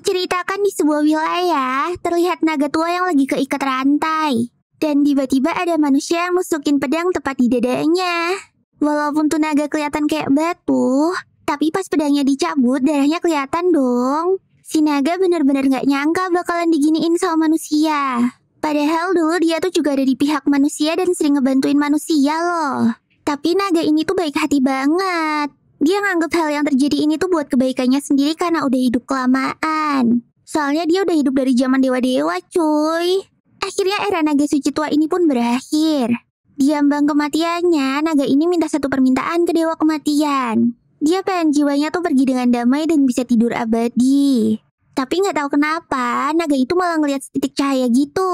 Diceritakan di sebuah wilayah, terlihat naga tua yang lagi keikat rantai. Dan tiba-tiba ada manusia yang masukin pedang tepat di dadanya. Walaupun tuh naga kelihatan kayak batu, tapi pas pedangnya dicabut, darahnya kelihatan dong. Si naga bener-bener gak nyangka bakalan diginiin sama manusia. Padahal dulu dia tuh juga ada di pihak manusia dan sering ngebantuin manusia loh. Tapi naga ini tuh baik hati banget. Dia nganggep hal yang terjadi ini tuh buat kebaikannya sendiri karena udah hidup kelamaan. Soalnya dia udah hidup dari zaman dewa-dewa cuy. Akhirnya era naga suci tua ini pun berakhir. Di ambang kematiannya, naga ini minta satu permintaan ke dewa kematian. Dia pengen jiwanya tuh pergi dengan damai dan bisa tidur abadi. Tapi nggak tahu kenapa, naga itu malah ngeliat setitik cahaya gitu.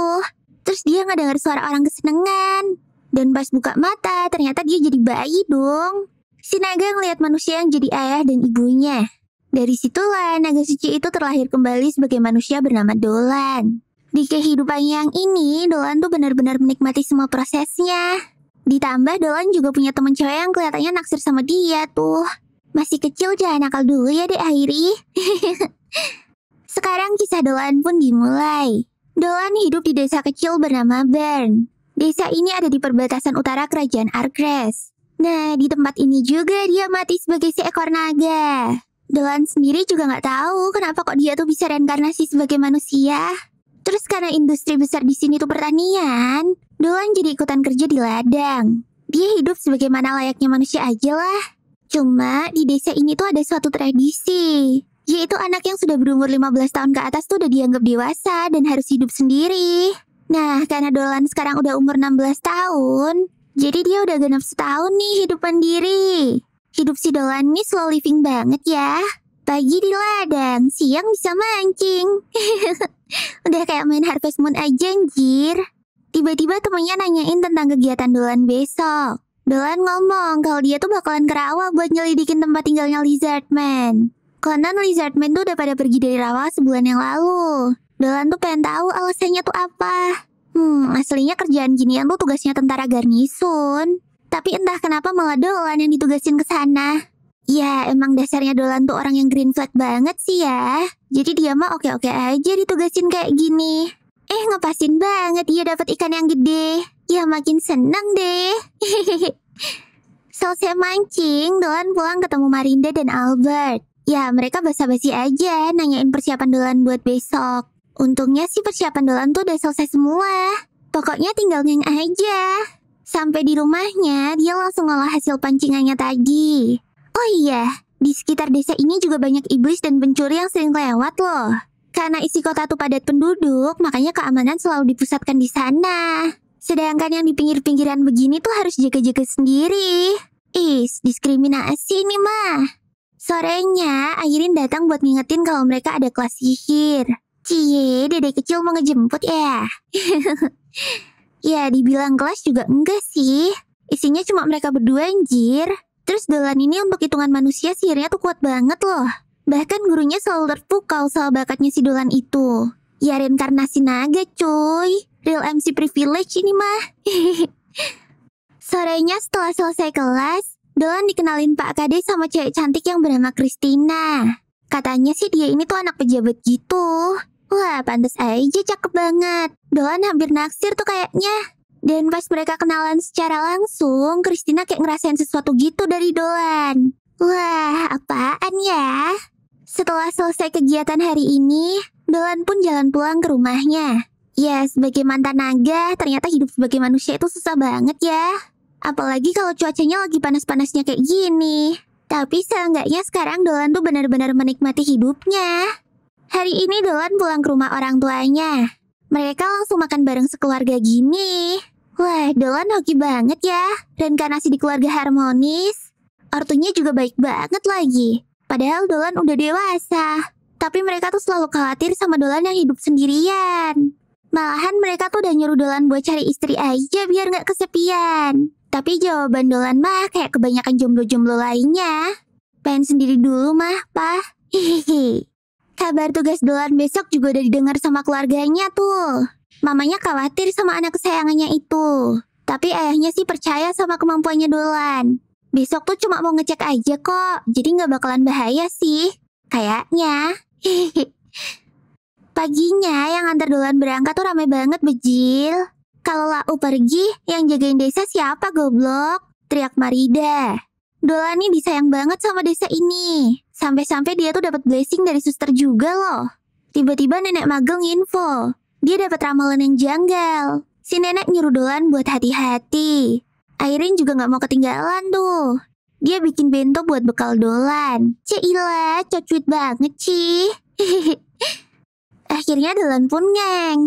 Terus dia nggak dengar suara orang kesenangan. Dan pas buka mata, ternyata dia jadi bayi dong si naga manusia yang jadi ayah dan ibunya. Dari situlah naga suci itu terlahir kembali sebagai manusia bernama Dolan. Di kehidupan yang ini, Dolan tuh benar-benar menikmati semua prosesnya. Ditambah Dolan juga punya teman cewek yang kelihatannya naksir sama dia tuh. Masih kecil jangan nakal dulu ya deh Airi. Sekarang kisah Dolan pun dimulai. Dolan hidup di desa kecil bernama Bern. Desa ini ada di perbatasan utara kerajaan Arkres. Nah, di tempat ini juga dia mati sebagai seekor naga. Delan sendiri juga nggak tahu kenapa kok dia tuh bisa reinkarnasi sebagai manusia. Terus karena industri besar di sini tuh pertanian, Dolan jadi ikutan kerja di ladang. Dia hidup sebagaimana layaknya manusia aja lah. Cuma di desa ini tuh ada suatu tradisi, yaitu anak yang sudah berumur 15 tahun ke atas tuh udah dianggap dewasa dan harus hidup sendiri. Nah, karena Dolan sekarang udah umur 16 tahun, jadi dia udah genap setahun nih hidup mandiri. Hidup si Dolan nih slow living banget ya. Pagi di ladang, siang bisa mancing. udah kayak main Harvest Moon aja anjir. Tiba-tiba temennya nanyain tentang kegiatan Dolan besok. Dolan ngomong kalau dia tuh bakalan ke rawa buat nyelidikin tempat tinggalnya Lizardman. Konon Lizardman tuh udah pada pergi dari rawa sebulan yang lalu. Dolan tuh pengen tahu alasannya tuh apa. Hmm, aslinya kerjaan ginian tuh tugasnya tentara garnisun. Tapi entah kenapa malah Dolan yang ditugasin ke sana. Ya, emang dasarnya Dolan tuh orang yang green flag banget sih ya. Jadi dia mah oke-oke aja ditugasin kayak gini. Eh, ngepasin banget dia dapat ikan yang gede. Ya, makin seneng deh. Selesai mancing, Dolan pulang ketemu Marinda dan Albert. Ya, mereka basa-basi aja nanyain persiapan Dolan buat besok. Untungnya sih persiapan dolan tuh udah selesai semua. Pokoknya tinggal ngeng aja. Sampai di rumahnya, dia langsung ngolah hasil pancingannya tadi. Oh iya, di sekitar desa ini juga banyak iblis dan pencuri yang sering lewat loh. Karena isi kota tuh padat penduduk, makanya keamanan selalu dipusatkan di sana. Sedangkan yang di pinggir-pinggiran begini tuh harus jaga-jaga sendiri. Is, diskriminasi ini mah. Sorenya, Airin datang buat ngingetin kalau mereka ada kelas sihir. Cie, dedek kecil mau ngejemput ya? ya, dibilang kelas juga enggak sih. Isinya cuma mereka berdua anjir. Terus dolan ini untuk hitungan manusia sihirnya tuh kuat banget loh. Bahkan gurunya selalu terpukau soal bakatnya si dolan itu. Ya reinkarnasi naga cuy. Real MC privilege ini mah. Sorenya setelah selesai kelas, Dolan dikenalin Pak Kade sama cewek cantik yang bernama Christina. Katanya sih dia ini tuh anak pejabat gitu. Wah, pantas aja cakep banget. Doan hampir naksir tuh kayaknya. Dan pas mereka kenalan secara langsung, Christina kayak ngerasain sesuatu gitu dari Doan. Wah, apaan ya? Setelah selesai kegiatan hari ini, Dolan pun jalan pulang ke rumahnya. Ya, sebagai mantan naga, ternyata hidup sebagai manusia itu susah banget ya. Apalagi kalau cuacanya lagi panas-panasnya kayak gini. Tapi seenggaknya sekarang Dolan tuh benar-benar menikmati hidupnya. Hari ini Dolan pulang ke rumah orang tuanya. Mereka langsung makan bareng sekeluarga gini. Wah, Dolan hoki banget ya. Reinkarnasi di keluarga harmonis. Ortunya juga baik banget lagi. Padahal Dolan udah dewasa. Tapi mereka tuh selalu khawatir sama Dolan yang hidup sendirian. Malahan mereka tuh udah nyuruh Dolan buat cari istri aja biar nggak kesepian. Tapi jawaban Dolan mah kayak kebanyakan jomblo-jomblo lainnya. Pengen sendiri dulu mah, pah. Hihihi. Kabar tugas Dolan besok juga udah didengar sama keluarganya tuh. Mamanya khawatir sama anak kesayangannya itu. Tapi ayahnya sih percaya sama kemampuannya Dolan. Besok tuh cuma mau ngecek aja kok, jadi nggak bakalan bahaya sih. Kayaknya. Paginya yang antar Dolan berangkat tuh rame banget bejil. Kalau Lau pergi, yang jagain desa siapa goblok? Teriak Marida. Dolan nih disayang banget sama desa ini. Sampai-sampai dia tuh dapat blessing dari suster juga loh. Tiba-tiba nenek magel info, Dia dapat ramalan yang janggal. Si nenek nyuruh Dolan buat hati-hati. Airin juga nggak mau ketinggalan tuh. Dia bikin bento buat bekal Dolan. Cila, cocuit banget sih. Akhirnya Dolan pun ngeng.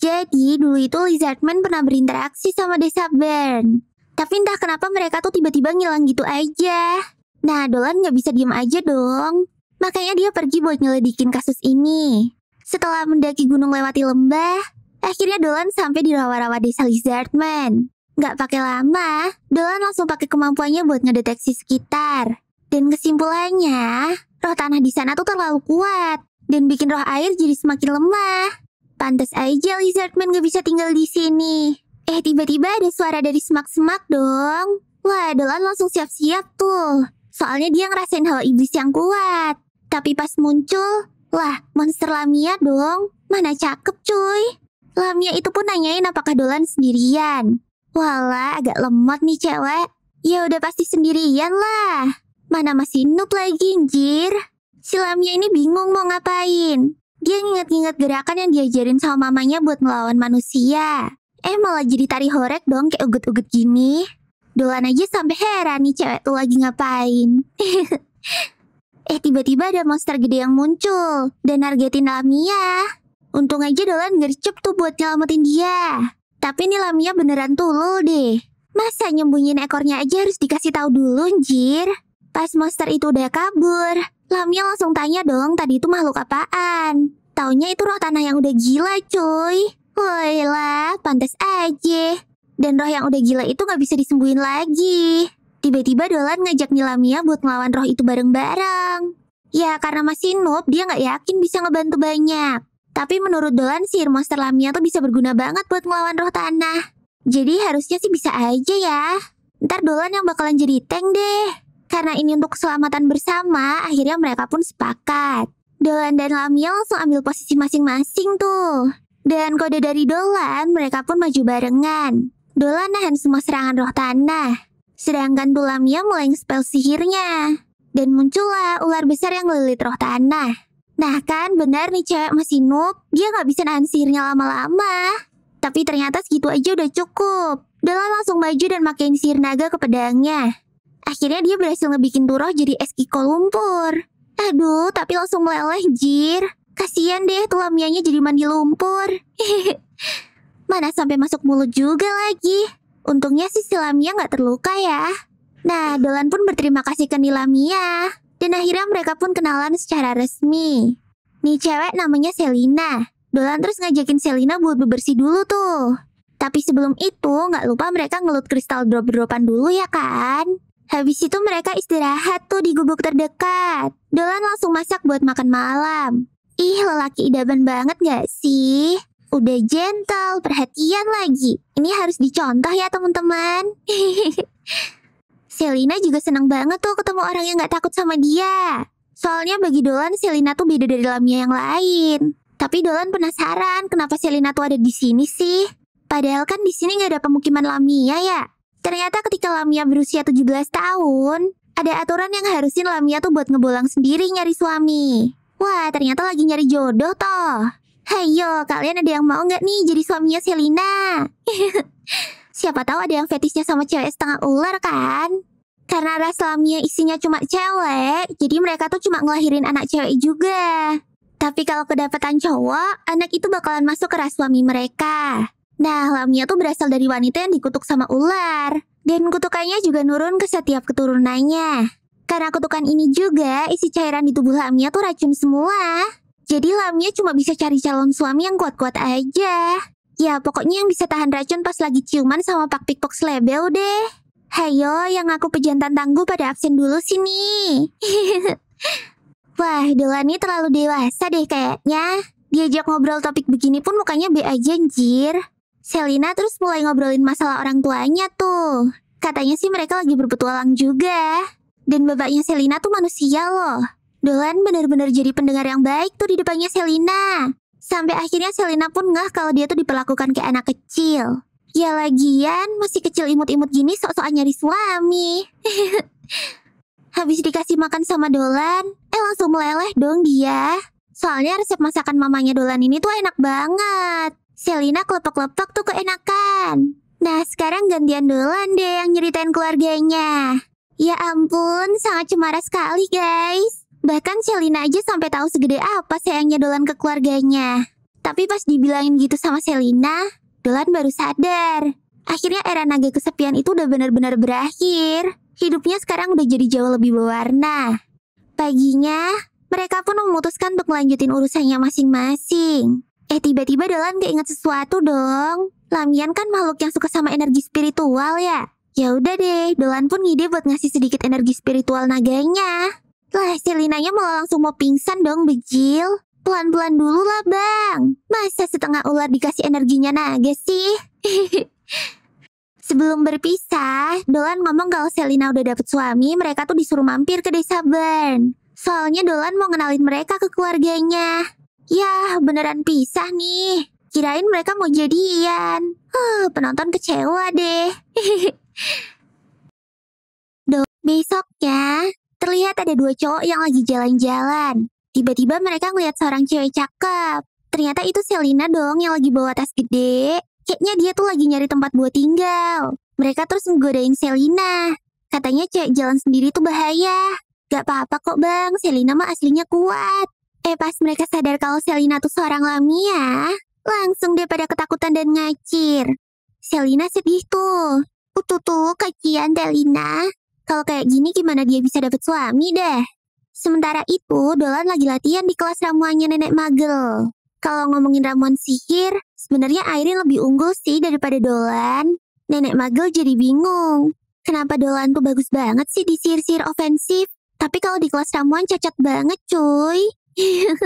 Jadi dulu itu Lizardman pernah berinteraksi sama Desa Bern. Tapi entah kenapa mereka tuh tiba-tiba ngilang gitu aja. Nah, Dolan nggak bisa diem aja dong. Makanya dia pergi buat nyelidikin kasus ini. Setelah mendaki gunung lewati lembah, akhirnya Dolan sampai di rawa-rawa desa Lizardman. Nggak pakai lama, Dolan langsung pakai kemampuannya buat ngedeteksi sekitar. Dan kesimpulannya, roh tanah di sana tuh terlalu kuat dan bikin roh air jadi semakin lemah. Pantas aja Lizardman gak bisa tinggal di sini. Eh, tiba-tiba ada suara dari semak-semak dong. Wah, Dolan langsung siap-siap tuh. Soalnya dia ngerasain hawa iblis yang kuat. Tapi pas muncul, lah monster Lamia dong. Mana cakep cuy. Lamia itu pun nanyain apakah Dolan sendirian. Walah agak lemot nih cewek. Ya udah pasti sendirian lah. Mana masih noob lagi, anjir. Si Lamia ini bingung mau ngapain. Dia nginget-nginget gerakan yang diajarin sama mamanya buat melawan manusia. Eh malah jadi tari horek dong kayak ugut-ugut gini. Dolan aja sampai heran nih cewek tuh lagi ngapain. eh tiba-tiba ada monster gede yang muncul dan nargetin Lamia. Untung aja Dolan ngercep tuh buat nyelamatin dia. Tapi ini Lamia beneran tulul deh. Masa nyembunyiin ekornya aja harus dikasih tahu dulu, anjir? Pas monster itu udah kabur, Lamia langsung tanya dong tadi itu makhluk apaan. Taunya itu roh tanah yang udah gila, cuy. Woi lah, pantas aja. Dan roh yang udah gila itu gak bisa disembuhin lagi. Tiba-tiba Dolan ngajak Nilamia buat ngelawan roh itu bareng-bareng. Ya karena masih noob dia gak yakin bisa ngebantu banyak. Tapi menurut Dolan sihir monster Lamia tuh bisa berguna banget buat ngelawan roh tanah. Jadi harusnya sih bisa aja ya. Ntar Dolan yang bakalan jadi tank deh. Karena ini untuk keselamatan bersama, akhirnya mereka pun sepakat. Dolan dan Lamia langsung ambil posisi masing-masing tuh. Dan kode dari Dolan, mereka pun maju barengan. Dola nahan semua serangan roh tanah. Sedangkan Dulamia mulai ngespel sihirnya. Dan muncullah ular besar yang lilit roh tanah. Nah kan benar nih cewek masih noob, dia nggak bisa nahan sihirnya lama-lama. Tapi ternyata segitu aja udah cukup. Dola langsung maju dan makin sihir naga ke pedangnya. Akhirnya dia berhasil ngebikin roh jadi es kiko lumpur. Aduh, tapi langsung meleleh, jir. Kasian deh tulamianya jadi mandi lumpur. Mana sampai masuk mulut juga lagi. Untungnya sih si Lamia nggak terluka ya. Nah, Dolan pun berterima kasih ke Nilamia. Dan akhirnya mereka pun kenalan secara resmi. Nih cewek namanya Selina. Dolan terus ngajakin Selina buat bebersih dulu tuh. Tapi sebelum itu, nggak lupa mereka ngelut kristal drop-dropan dulu ya kan? Habis itu mereka istirahat tuh di gubuk terdekat. Dolan langsung masak buat makan malam. Ih, lelaki idaman banget gak sih? Udah gentle, perhatian lagi. Ini harus dicontoh ya teman-teman. Selina juga senang banget tuh ketemu orang yang gak takut sama dia. Soalnya bagi Dolan, Selina tuh beda dari Lamia yang lain. Tapi Dolan penasaran kenapa Selina tuh ada di sini sih. Padahal kan di sini gak ada pemukiman Lamia ya. Ternyata ketika Lamia berusia 17 tahun, ada aturan yang harusin Lamia tuh buat ngebolang sendiri nyari suami. Wah, ternyata lagi nyari jodoh toh. Hayo, kalian ada yang mau nggak nih jadi suaminya Selina? Siapa tahu ada yang fetisnya sama cewek setengah ular kan? Karena ras lamia isinya cuma cewek, jadi mereka tuh cuma ngelahirin anak cewek juga. Tapi kalau kedapatan cowok, anak itu bakalan masuk ke ras suami mereka. Nah, lamia tuh berasal dari wanita yang dikutuk sama ular. Dan kutukannya juga nurun ke setiap keturunannya. Karena kutukan ini juga, isi cairan di tubuh lamia tuh racun semua. Jadi Lamia cuma bisa cari calon suami yang kuat-kuat aja. Ya pokoknya yang bisa tahan racun pas lagi ciuman sama pak pikpok selebel deh. Hayo yang aku pejantan tangguh pada absen dulu sini. Wah Delani terlalu dewasa deh kayaknya. Diajak ngobrol topik begini pun mukanya be aja anjir. Selina terus mulai ngobrolin masalah orang tuanya tuh. Katanya sih mereka lagi berpetualang juga. Dan bapaknya Selina tuh manusia loh. Dolan benar-benar jadi pendengar yang baik tuh di depannya Selina. Sampai akhirnya Selina pun ngeh kalau dia tuh diperlakukan kayak anak kecil. Ya lagian, masih kecil imut-imut gini sok-sokan nyari suami. Habis dikasih makan sama Dolan, eh langsung meleleh dong dia. Soalnya resep masakan mamanya Dolan ini tuh enak banget. Selina kelepek-kelepek tuh keenakan. Nah, sekarang gantian Dolan deh yang nyeritain keluarganya. Ya ampun, sangat cemara sekali guys. Bahkan Selina aja sampai tahu segede apa sayangnya Dolan ke keluarganya. Tapi pas dibilangin gitu sama Selina, Dolan baru sadar. Akhirnya era naga kesepian itu udah benar-benar berakhir. Hidupnya sekarang udah jadi jauh lebih berwarna. Paginya, mereka pun memutuskan untuk melanjutin urusannya masing-masing. Eh tiba-tiba Dolan keinget sesuatu dong. Lamian kan makhluk yang suka sama energi spiritual ya. Ya udah deh, Dolan pun ngide buat ngasih sedikit energi spiritual naganya. Lah, si Linanya malah langsung mau pingsan dong, Bejil. Pelan-pelan dulu lah, Bang. Masa setengah ular dikasih energinya naga sih? Sebelum berpisah, Dolan ngomong kalau Selina udah dapet suami, mereka tuh disuruh mampir ke desa Burn. Soalnya Dolan mau ngenalin mereka ke keluarganya. Yah, beneran pisah nih. Kirain mereka mau jadian. Huh, penonton kecewa deh. Besoknya, Terlihat ada dua cowok yang lagi jalan-jalan. Tiba-tiba mereka ngeliat seorang cewek cakep. Ternyata itu Selina dong yang lagi bawa tas gede. Kayaknya dia tuh lagi nyari tempat buat tinggal. Mereka terus menggodain Selina. Katanya cewek jalan sendiri tuh bahaya. Gak apa-apa kok bang, Selina mah aslinya kuat. Eh pas mereka sadar kalau Selina tuh seorang lamia, ya, langsung dia pada ketakutan dan ngacir. Selina sedih tuh. Utuh tuh kacian Delina. Kalau kayak gini gimana dia bisa dapet suami deh? Sementara itu, Dolan lagi latihan di kelas ramuannya Nenek Magel. Kalau ngomongin ramuan sihir, sebenarnya Airin lebih unggul sih daripada Dolan. Nenek Magel jadi bingung. Kenapa Dolan tuh bagus banget sih di sihir-sihir ofensif? Tapi kalau di kelas ramuan cacat banget cuy.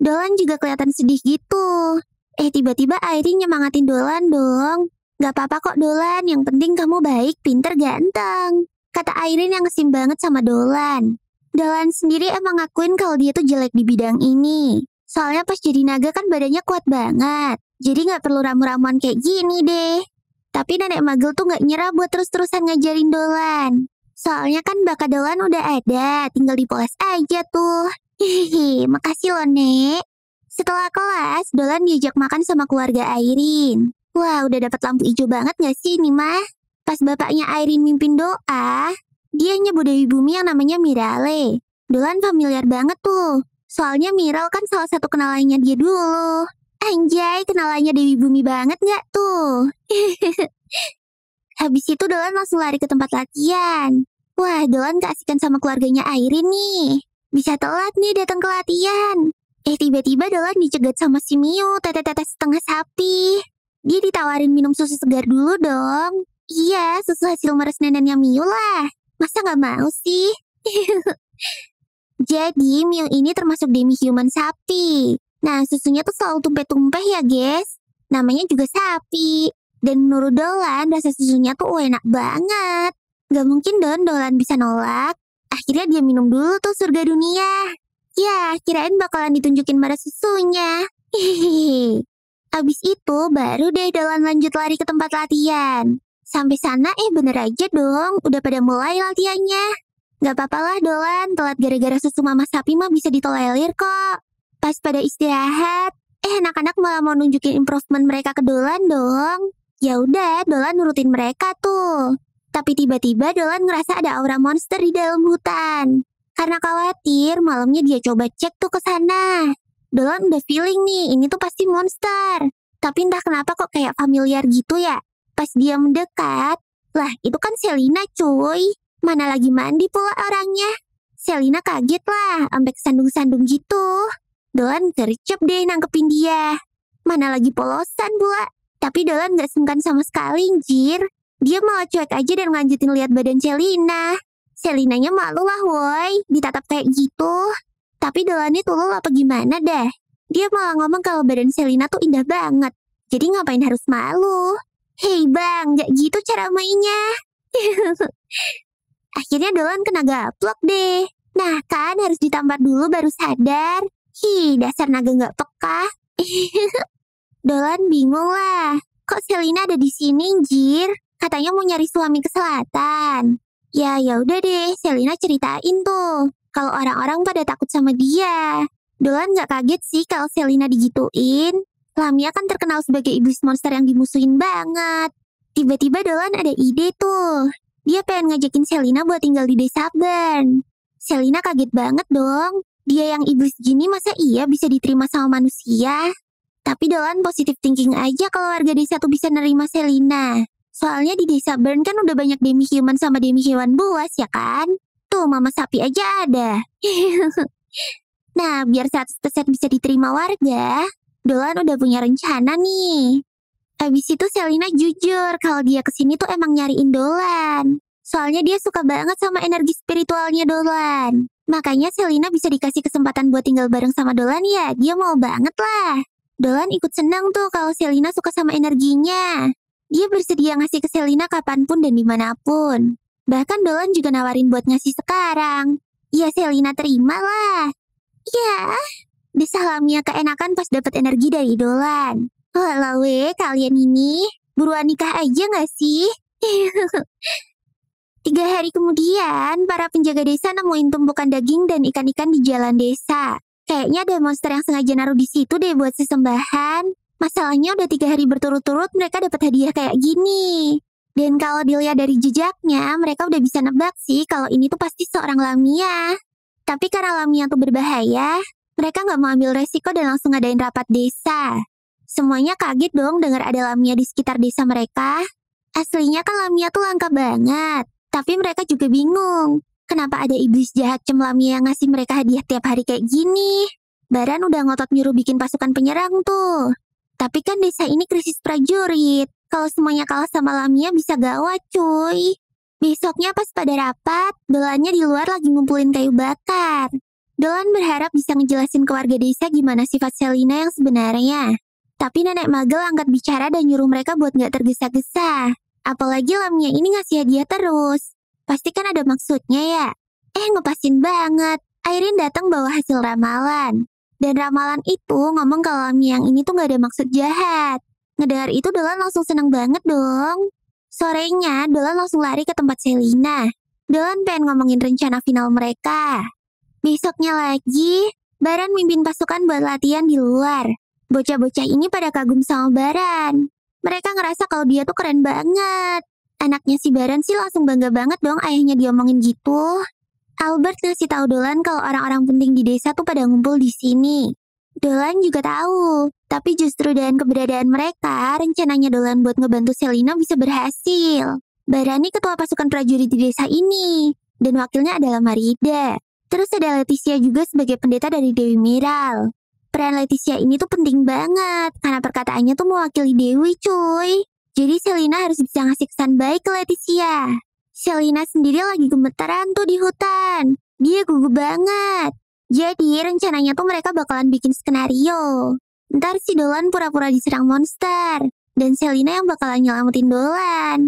Dolan juga kelihatan sedih gitu. Eh tiba-tiba Airin nyemangatin Dolan dong. Gak apa-apa kok Dolan, yang penting kamu baik, pinter, ganteng. Kata Airin yang kesim banget sama Dolan. Dolan sendiri emang ngakuin kalau dia tuh jelek di bidang ini. Soalnya pas jadi naga kan badannya kuat banget. Jadi gak perlu ramu-ramuan kayak gini deh. Tapi nenek magel tuh gak nyerah buat terus-terusan ngajarin Dolan. Soalnya kan bakat Dolan udah ada, tinggal dipoles aja tuh. Hihihi, makasih loh, Nek. Setelah kelas, Dolan diajak makan sama keluarga Airin. Wah, udah dapat lampu hijau banget gak sih ini mah? Pas bapaknya Airin mimpin doa, dia nyebut Dewi Bumi yang namanya Mirale. Dolan familiar banget tuh. Soalnya Miral kan salah satu kenalannya dia dulu. Anjay, kenalannya Dewi Bumi banget gak tuh? Habis itu Dolan langsung lari ke tempat latihan. Wah, Dolan keasikan sama keluarganya Airin nih. Bisa telat nih datang ke latihan. Eh, tiba-tiba Dolan dicegat sama si Mio, tete-tete setengah sapi. Dia ditawarin minum susu segar dulu dong. Iya, susu hasil meres neneknya Miu lah. Masa nggak mau sih? Jadi, Miu ini termasuk demi-human sapi. Nah, susunya tuh selalu tumpah-tumpah ya, guys. Namanya juga sapi. Dan menurut Dolan, rasa susunya tuh enak banget. Gak mungkin dong Dolan bisa nolak. Akhirnya dia minum dulu tuh surga dunia. Ya, kirain bakalan ditunjukin merah susunya. Hehehe. Abis itu baru deh Dolan lanjut lari ke tempat latihan. Sampai sana eh bener aja dong, udah pada mulai latihannya. Gak apa lah Dolan, telat gara-gara susu mama sapi mah bisa ditolelir kok. Pas pada istirahat, eh anak-anak malah mau nunjukin improvement mereka ke Dolan dong. Ya udah, Dolan nurutin mereka tuh. Tapi tiba-tiba Dolan ngerasa ada aura monster di dalam hutan. Karena khawatir, malamnya dia coba cek tuh ke sana. Dolan udah feeling nih, ini tuh pasti monster. Tapi entah kenapa kok kayak familiar gitu ya. Pas dia mendekat, lah itu kan Selina cuy. Mana lagi mandi pula orangnya. Selina kaget lah, sampai kesandung-sandung gitu. Dolan gercep deh nangkepin dia. Mana lagi polosan pula. Tapi Dolan gak sungkan sama sekali, jir. Dia malah cuek aja dan lanjutin lihat badan Selina. Selinanya malu lah woi, ditatap kayak gitu. Tapi Delani lo apa gimana deh. Dia malah ngomong kalau badan Selina tuh indah banget. Jadi ngapain harus malu? Hei bang, gak gitu cara mainnya. Akhirnya Dolan kena gaplok deh. Nah kan harus ditampar dulu baru sadar. Hi, dasar naga gak peka. Dolan bingung lah. Kok Selina ada di sini, Jir? Katanya mau nyari suami ke selatan. Ya, ya udah deh, Selina ceritain tuh kalau orang-orang pada takut sama dia. Dolan gak kaget sih kalau Selina digituin. Lamia kan terkenal sebagai iblis monster yang dimusuhin banget. Tiba-tiba Dolan ada ide tuh. Dia pengen ngajakin Selina buat tinggal di desa Burn. Selina kaget banget dong. Dia yang iblis gini masa iya bisa diterima sama manusia? Tapi Dolan positif thinking aja kalau warga desa tuh bisa nerima Selina. Soalnya di desa Burn kan udah banyak demi human sama demi hewan buas ya kan? Tuh mama sapi aja ada. nah, biar 100% bisa diterima warga, Dolan udah punya rencana nih. Abis itu Selina jujur kalau dia kesini tuh emang nyariin Dolan. Soalnya dia suka banget sama energi spiritualnya Dolan. Makanya Selina bisa dikasih kesempatan buat tinggal bareng sama Dolan ya, dia mau banget lah. Dolan ikut senang tuh kalau Selina suka sama energinya. Dia bersedia ngasih ke Selina kapanpun dan dimanapun. Bahkan Dolan juga nawarin buat ngasih sekarang. Ya Selina terima lah. Ya, desa keenakan pas dapat energi dari Dolan. Walau Walawe, kalian ini buruan nikah aja gak sih? Tiga hari kemudian, para penjaga desa nemuin tumpukan daging dan ikan-ikan di jalan desa. Kayaknya ada monster yang sengaja naruh di situ deh buat sesembahan. Masalahnya udah tiga hari berturut-turut mereka dapat hadiah kayak gini. Dan kalau dilihat ya dari jejaknya, mereka udah bisa nebak sih kalau ini tuh pasti seorang Lamia. Tapi karena Lamia tuh berbahaya, mereka nggak mau ambil resiko dan langsung ngadain rapat desa. Semuanya kaget dong dengar ada Lamia di sekitar desa mereka. Aslinya kan Lamia tuh langka banget, tapi mereka juga bingung. Kenapa ada iblis jahat cemlamia yang ngasih mereka hadiah tiap hari kayak gini? Baran udah ngotot nyuruh bikin pasukan penyerang tuh. Tapi kan desa ini krisis prajurit. Kalau semuanya kalah sama Lamia bisa gawat cuy. Besoknya pas pada rapat, Dolannya di luar lagi ngumpulin kayu bakar. Dolan berharap bisa ngejelasin ke warga desa gimana sifat Selina yang sebenarnya. Tapi nenek magel angkat bicara dan nyuruh mereka buat nggak tergesa-gesa. Apalagi Lamia ini ngasih hadiah terus. Pasti kan ada maksudnya ya. Eh ngepasin banget. Airin datang bawa hasil ramalan. Dan ramalan itu ngomong kalau Lamia yang ini tuh nggak ada maksud jahat. Ngedengar itu Dolan langsung seneng banget dong. Sorenya, Dolan langsung lari ke tempat Selina. Dolan pengen ngomongin rencana final mereka. Besoknya lagi, Baran mimpin pasukan buat latihan di luar. Bocah-bocah ini pada kagum sama Baran. Mereka ngerasa kalau dia tuh keren banget. Anaknya si Baran sih langsung bangga banget dong ayahnya diomongin gitu. Albert ngasih tahu Dolan kalau orang-orang penting di desa tuh pada ngumpul di sini. Dolan juga tahu, tapi justru dengan keberadaan mereka, rencananya Dolan buat ngebantu Selina bisa berhasil. Barani ketua pasukan prajurit di desa ini, dan wakilnya adalah Marida. Terus ada Leticia juga sebagai pendeta dari Dewi Miral. Peran Leticia ini tuh penting banget, karena perkataannya tuh mewakili Dewi cuy. Jadi Selina harus bisa ngasih kesan baik ke Leticia. Selina sendiri lagi gemetaran tuh di hutan. Dia gugup banget. Jadi rencananya tuh mereka bakalan bikin skenario. Ntar si Dolan pura-pura diserang monster. Dan Selina yang bakalan nyelamatin Dolan.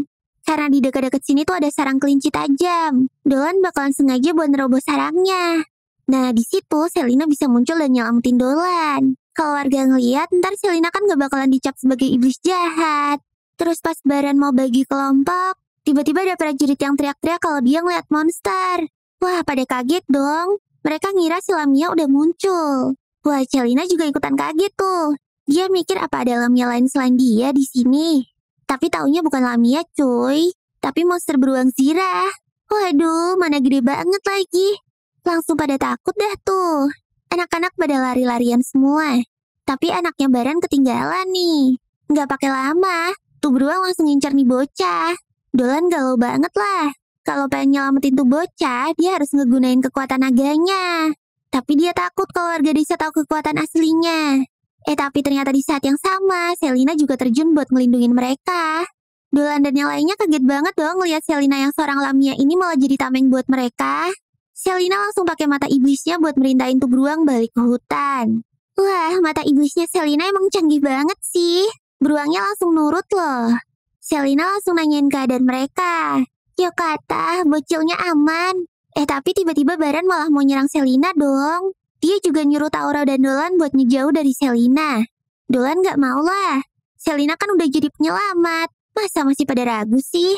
Karena di dekat-dekat sini tuh ada sarang kelinci tajam. Dolan bakalan sengaja buat nerobos sarangnya. Nah, di situ Selina bisa muncul dan nyelamatin Dolan. Kalau warga ngeliat, ntar Selina kan gak bakalan dicap sebagai iblis jahat. Terus pas Baran mau bagi kelompok, tiba-tiba ada prajurit yang teriak-teriak kalau dia ngeliat monster. Wah, pada kaget dong. Mereka ngira si Lamia udah muncul. Wah, Celina juga ikutan kaget tuh. Dia mikir apa ada Lamia lain selain dia di sini. Tapi taunya bukan Lamia cuy, tapi monster beruang zirah. Waduh, mana gede banget lagi. Langsung pada takut dah tuh. Anak-anak pada lari-larian semua. Tapi anaknya Baran ketinggalan nih. Nggak pakai lama, tuh beruang langsung ngincar nih bocah. Dolan galau banget lah. Kalau pengen nyelamatin tuh bocah, dia harus ngegunain kekuatan naganya. Tapi dia takut kalau warga desa tahu kekuatan aslinya. Eh tapi ternyata di saat yang sama, Selina juga terjun buat melindungi mereka. Dolan dan yang lainnya kaget banget dong ngeliat Selina yang seorang lamia ini malah jadi tameng buat mereka. Selina langsung pakai mata iblisnya buat merintahin tuh beruang balik ke hutan. Wah, mata iblisnya Selina emang canggih banget sih. Beruangnya langsung nurut loh. Selina langsung nanyain keadaan mereka. Yuk kata, bocilnya aman. Eh tapi tiba-tiba Baran malah mau nyerang Selina dong. Dia juga nyuruh Taura dan Dolan buat ngejauh dari Selina. Dolan gak mau lah. Selina kan udah jadi penyelamat. Masa masih pada ragu sih?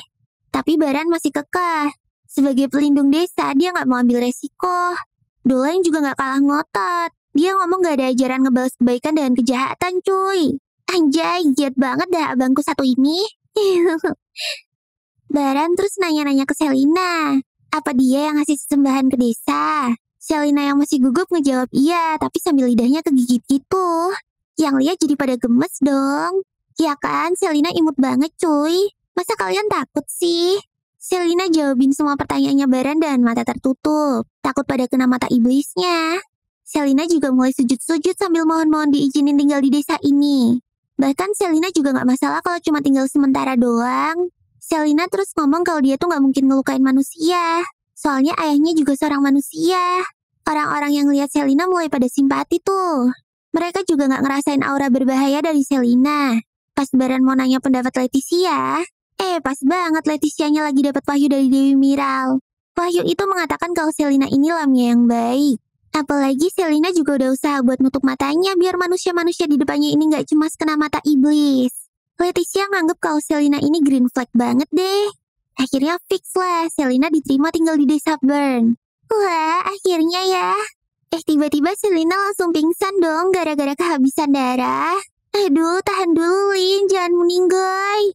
Tapi Baran masih kekeh. Sebagai pelindung desa, dia gak mau ambil resiko. Dolan juga gak kalah ngotot. Dia ngomong gak ada ajaran ngebalas kebaikan dengan kejahatan cuy. Anjay, jahat banget dah abangku satu ini. Baran terus nanya-nanya ke Selina. Apa dia yang ngasih sesembahan ke desa? Selina yang masih gugup ngejawab iya, tapi sambil lidahnya kegigit gitu. Yang lihat jadi pada gemes dong. Ya kan, Selina imut banget cuy. Masa kalian takut sih? Selina jawabin semua pertanyaannya Baran dan mata tertutup. Takut pada kena mata iblisnya. Selina juga mulai sujud-sujud sambil mohon-mohon diizinin tinggal di desa ini. Bahkan Selina juga gak masalah kalau cuma tinggal sementara doang. Selina terus ngomong kalau dia tuh nggak mungkin ngelukain manusia. Soalnya ayahnya juga seorang manusia. Orang-orang yang lihat Selina mulai pada simpati tuh. Mereka juga nggak ngerasain aura berbahaya dari Selina. Pas Baran mau nanya pendapat Leticia, eh pas banget Leticia-nya lagi dapat wahyu dari Dewi Miral. Wahyu itu mengatakan kalau Selina ini lamnya yang baik. Apalagi Selina juga udah usaha buat nutup matanya biar manusia-manusia di depannya ini nggak cemas kena mata iblis. Leticia nganggep kalau Selina ini green flag banget deh. Akhirnya fix lah, Selina diterima tinggal di desa Burn. Wah, akhirnya ya. Eh, tiba-tiba Selina langsung pingsan dong gara-gara kehabisan darah. Aduh, tahan dulu, Lin. Jangan meninggal.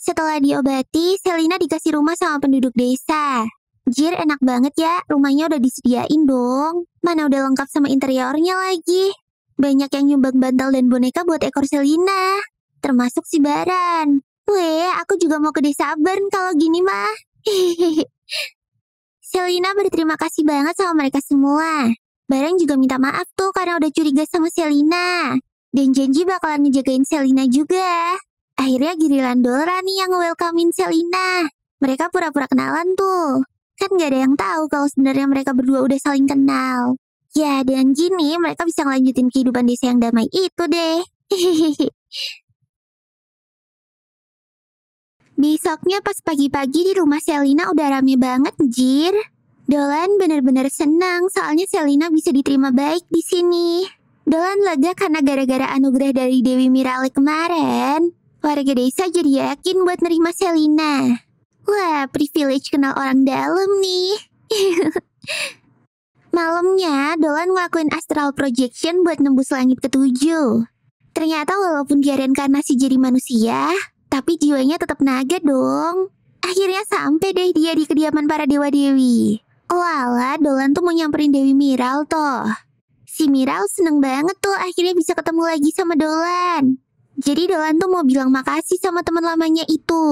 Setelah diobati, Selina dikasih rumah sama penduduk desa. Jir, enak banget ya. Rumahnya udah disediain dong. Mana udah lengkap sama interiornya lagi. Banyak yang nyumbang bantal dan boneka buat ekor Selina termasuk si Baran. Weh, aku juga mau ke desa Burn kalau gini mah. Selina berterima kasih banget sama mereka semua. Barang juga minta maaf tuh karena udah curiga sama Selina. Dan janji bakalan ngejagain Selina juga. Akhirnya giliran Dora nih yang welcomein Selina. Mereka pura-pura kenalan tuh. Kan gak ada yang tahu kalau sebenarnya mereka berdua udah saling kenal. Ya, dan gini mereka bisa ngelanjutin kehidupan desa yang damai itu deh. Besoknya pas pagi-pagi di rumah Selina udah rame banget, Jir. Dolan benar-benar senang soalnya Selina bisa diterima baik di sini. Dolan lega karena gara-gara anugerah dari Dewi Mirale kemarin. Warga desa jadi yakin buat nerima Selina. Wah, privilege kenal orang dalam nih. Malamnya, Dolan ngelakuin astral projection buat nembus langit ketujuh. Ternyata walaupun reinkarnasi jadi manusia, tapi jiwanya tetap naga dong. Akhirnya sampai deh dia di kediaman para dewa-dewi. Lala, Dolan tuh mau nyamperin Dewi Miral toh. Si Miral seneng banget tuh akhirnya bisa ketemu lagi sama Dolan. Jadi Dolan tuh mau bilang makasih sama teman lamanya itu.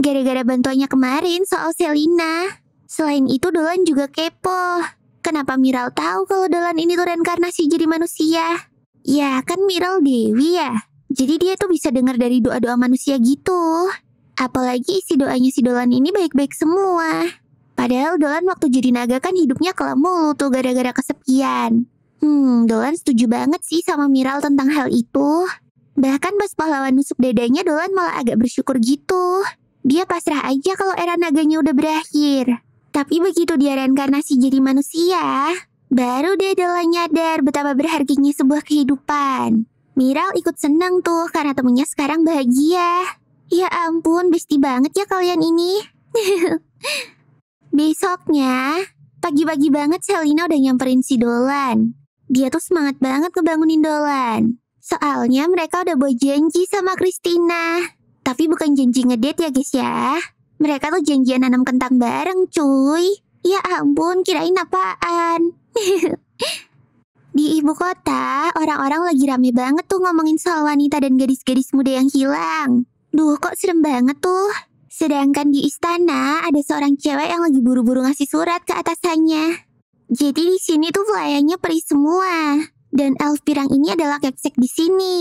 Gara-gara bantuannya kemarin soal Selina. Selain itu Dolan juga kepo. Kenapa Miral tahu kalau Dolan ini tuh reinkarnasi jadi manusia? Ya kan Miral Dewi ya? Jadi dia tuh bisa dengar dari doa-doa manusia gitu. Apalagi isi doanya si Dolan ini baik-baik semua. Padahal Dolan waktu jadi naga kan hidupnya kelam mulu tuh gara-gara kesepian. Hmm, Dolan setuju banget sih sama Miral tentang hal itu. Bahkan pas pahlawan nusuk dadanya Dolan malah agak bersyukur gitu. Dia pasrah aja kalau era naganya udah berakhir. Tapi begitu dia reinkarnasi jadi manusia, baru dia Dolan nyadar betapa berharganya sebuah kehidupan. Miral ikut senang tuh karena temennya sekarang bahagia. Ya ampun, besti banget ya kalian ini. Besoknya, pagi-pagi banget Selina udah nyamperin si Dolan. Dia tuh semangat banget ngebangunin Dolan. Soalnya mereka udah buat janji sama Christina. Tapi bukan janji ngedate ya guys ya. Mereka tuh janjian nanam kentang bareng cuy. Ya ampun, kirain apaan. Di ibu kota, orang-orang lagi rame banget tuh ngomongin soal wanita dan gadis-gadis muda yang hilang. Duh, kok serem banget tuh. Sedangkan di istana, ada seorang cewek yang lagi buru-buru ngasih surat ke atasannya. Jadi di sini tuh pelayannya perih semua. Dan elf pirang ini adalah keksek di sini.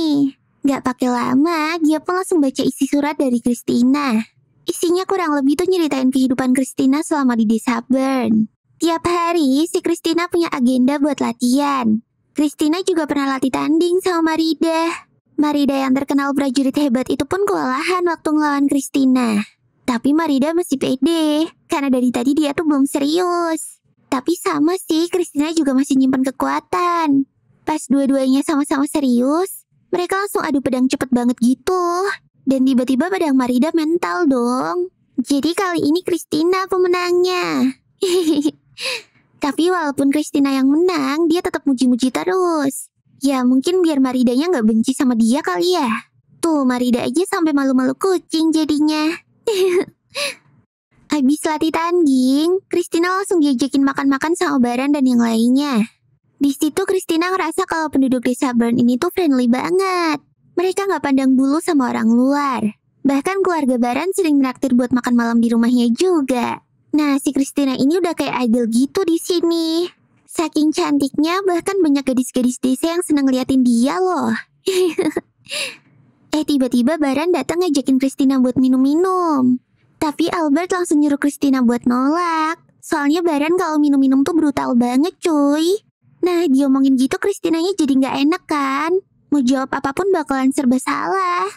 Gak pakai lama, dia pun langsung baca isi surat dari Christina. Isinya kurang lebih tuh nyeritain kehidupan Christina selama di desa Burn. Tiap hari si Kristina punya agenda buat latihan. Kristina juga pernah latih tanding sama Marida. Marida yang terkenal prajurit hebat itu pun kewalahan waktu ngelawan Kristina. Tapi Marida masih pede, karena dari tadi dia tuh belum serius. Tapi sama sih, Kristina juga masih nyimpan kekuatan. Pas dua-duanya sama-sama serius, mereka langsung adu pedang cepet banget gitu. Dan tiba-tiba pedang Marida mental dong. Jadi kali ini Kristina pemenangnya. Hehehe. Tapi walaupun Christina yang menang, dia tetap muji-muji terus. Ya mungkin biar Maridanya nggak benci sama dia kali ya. Tuh Marida aja sampai malu-malu kucing jadinya. Abis latih tanding, Christina langsung diajakin makan-makan sama Baran dan yang lainnya. Di situ Christina ngerasa kalau penduduk desa Burn ini tuh friendly banget. Mereka nggak pandang bulu sama orang luar. Bahkan keluarga Baran sering traktir buat makan malam di rumahnya juga. Nah, si Christina ini udah kayak idol gitu di sini. Saking cantiknya, bahkan banyak gadis-gadis desa yang senang liatin dia loh. eh, tiba-tiba Baran datang ngajakin Christina buat minum-minum. Tapi Albert langsung nyuruh Christina buat nolak. Soalnya Baran kalau minum-minum tuh brutal banget cuy. Nah, diomongin gitu Kristinanya jadi nggak enak kan? Mau jawab apapun bakalan serba salah.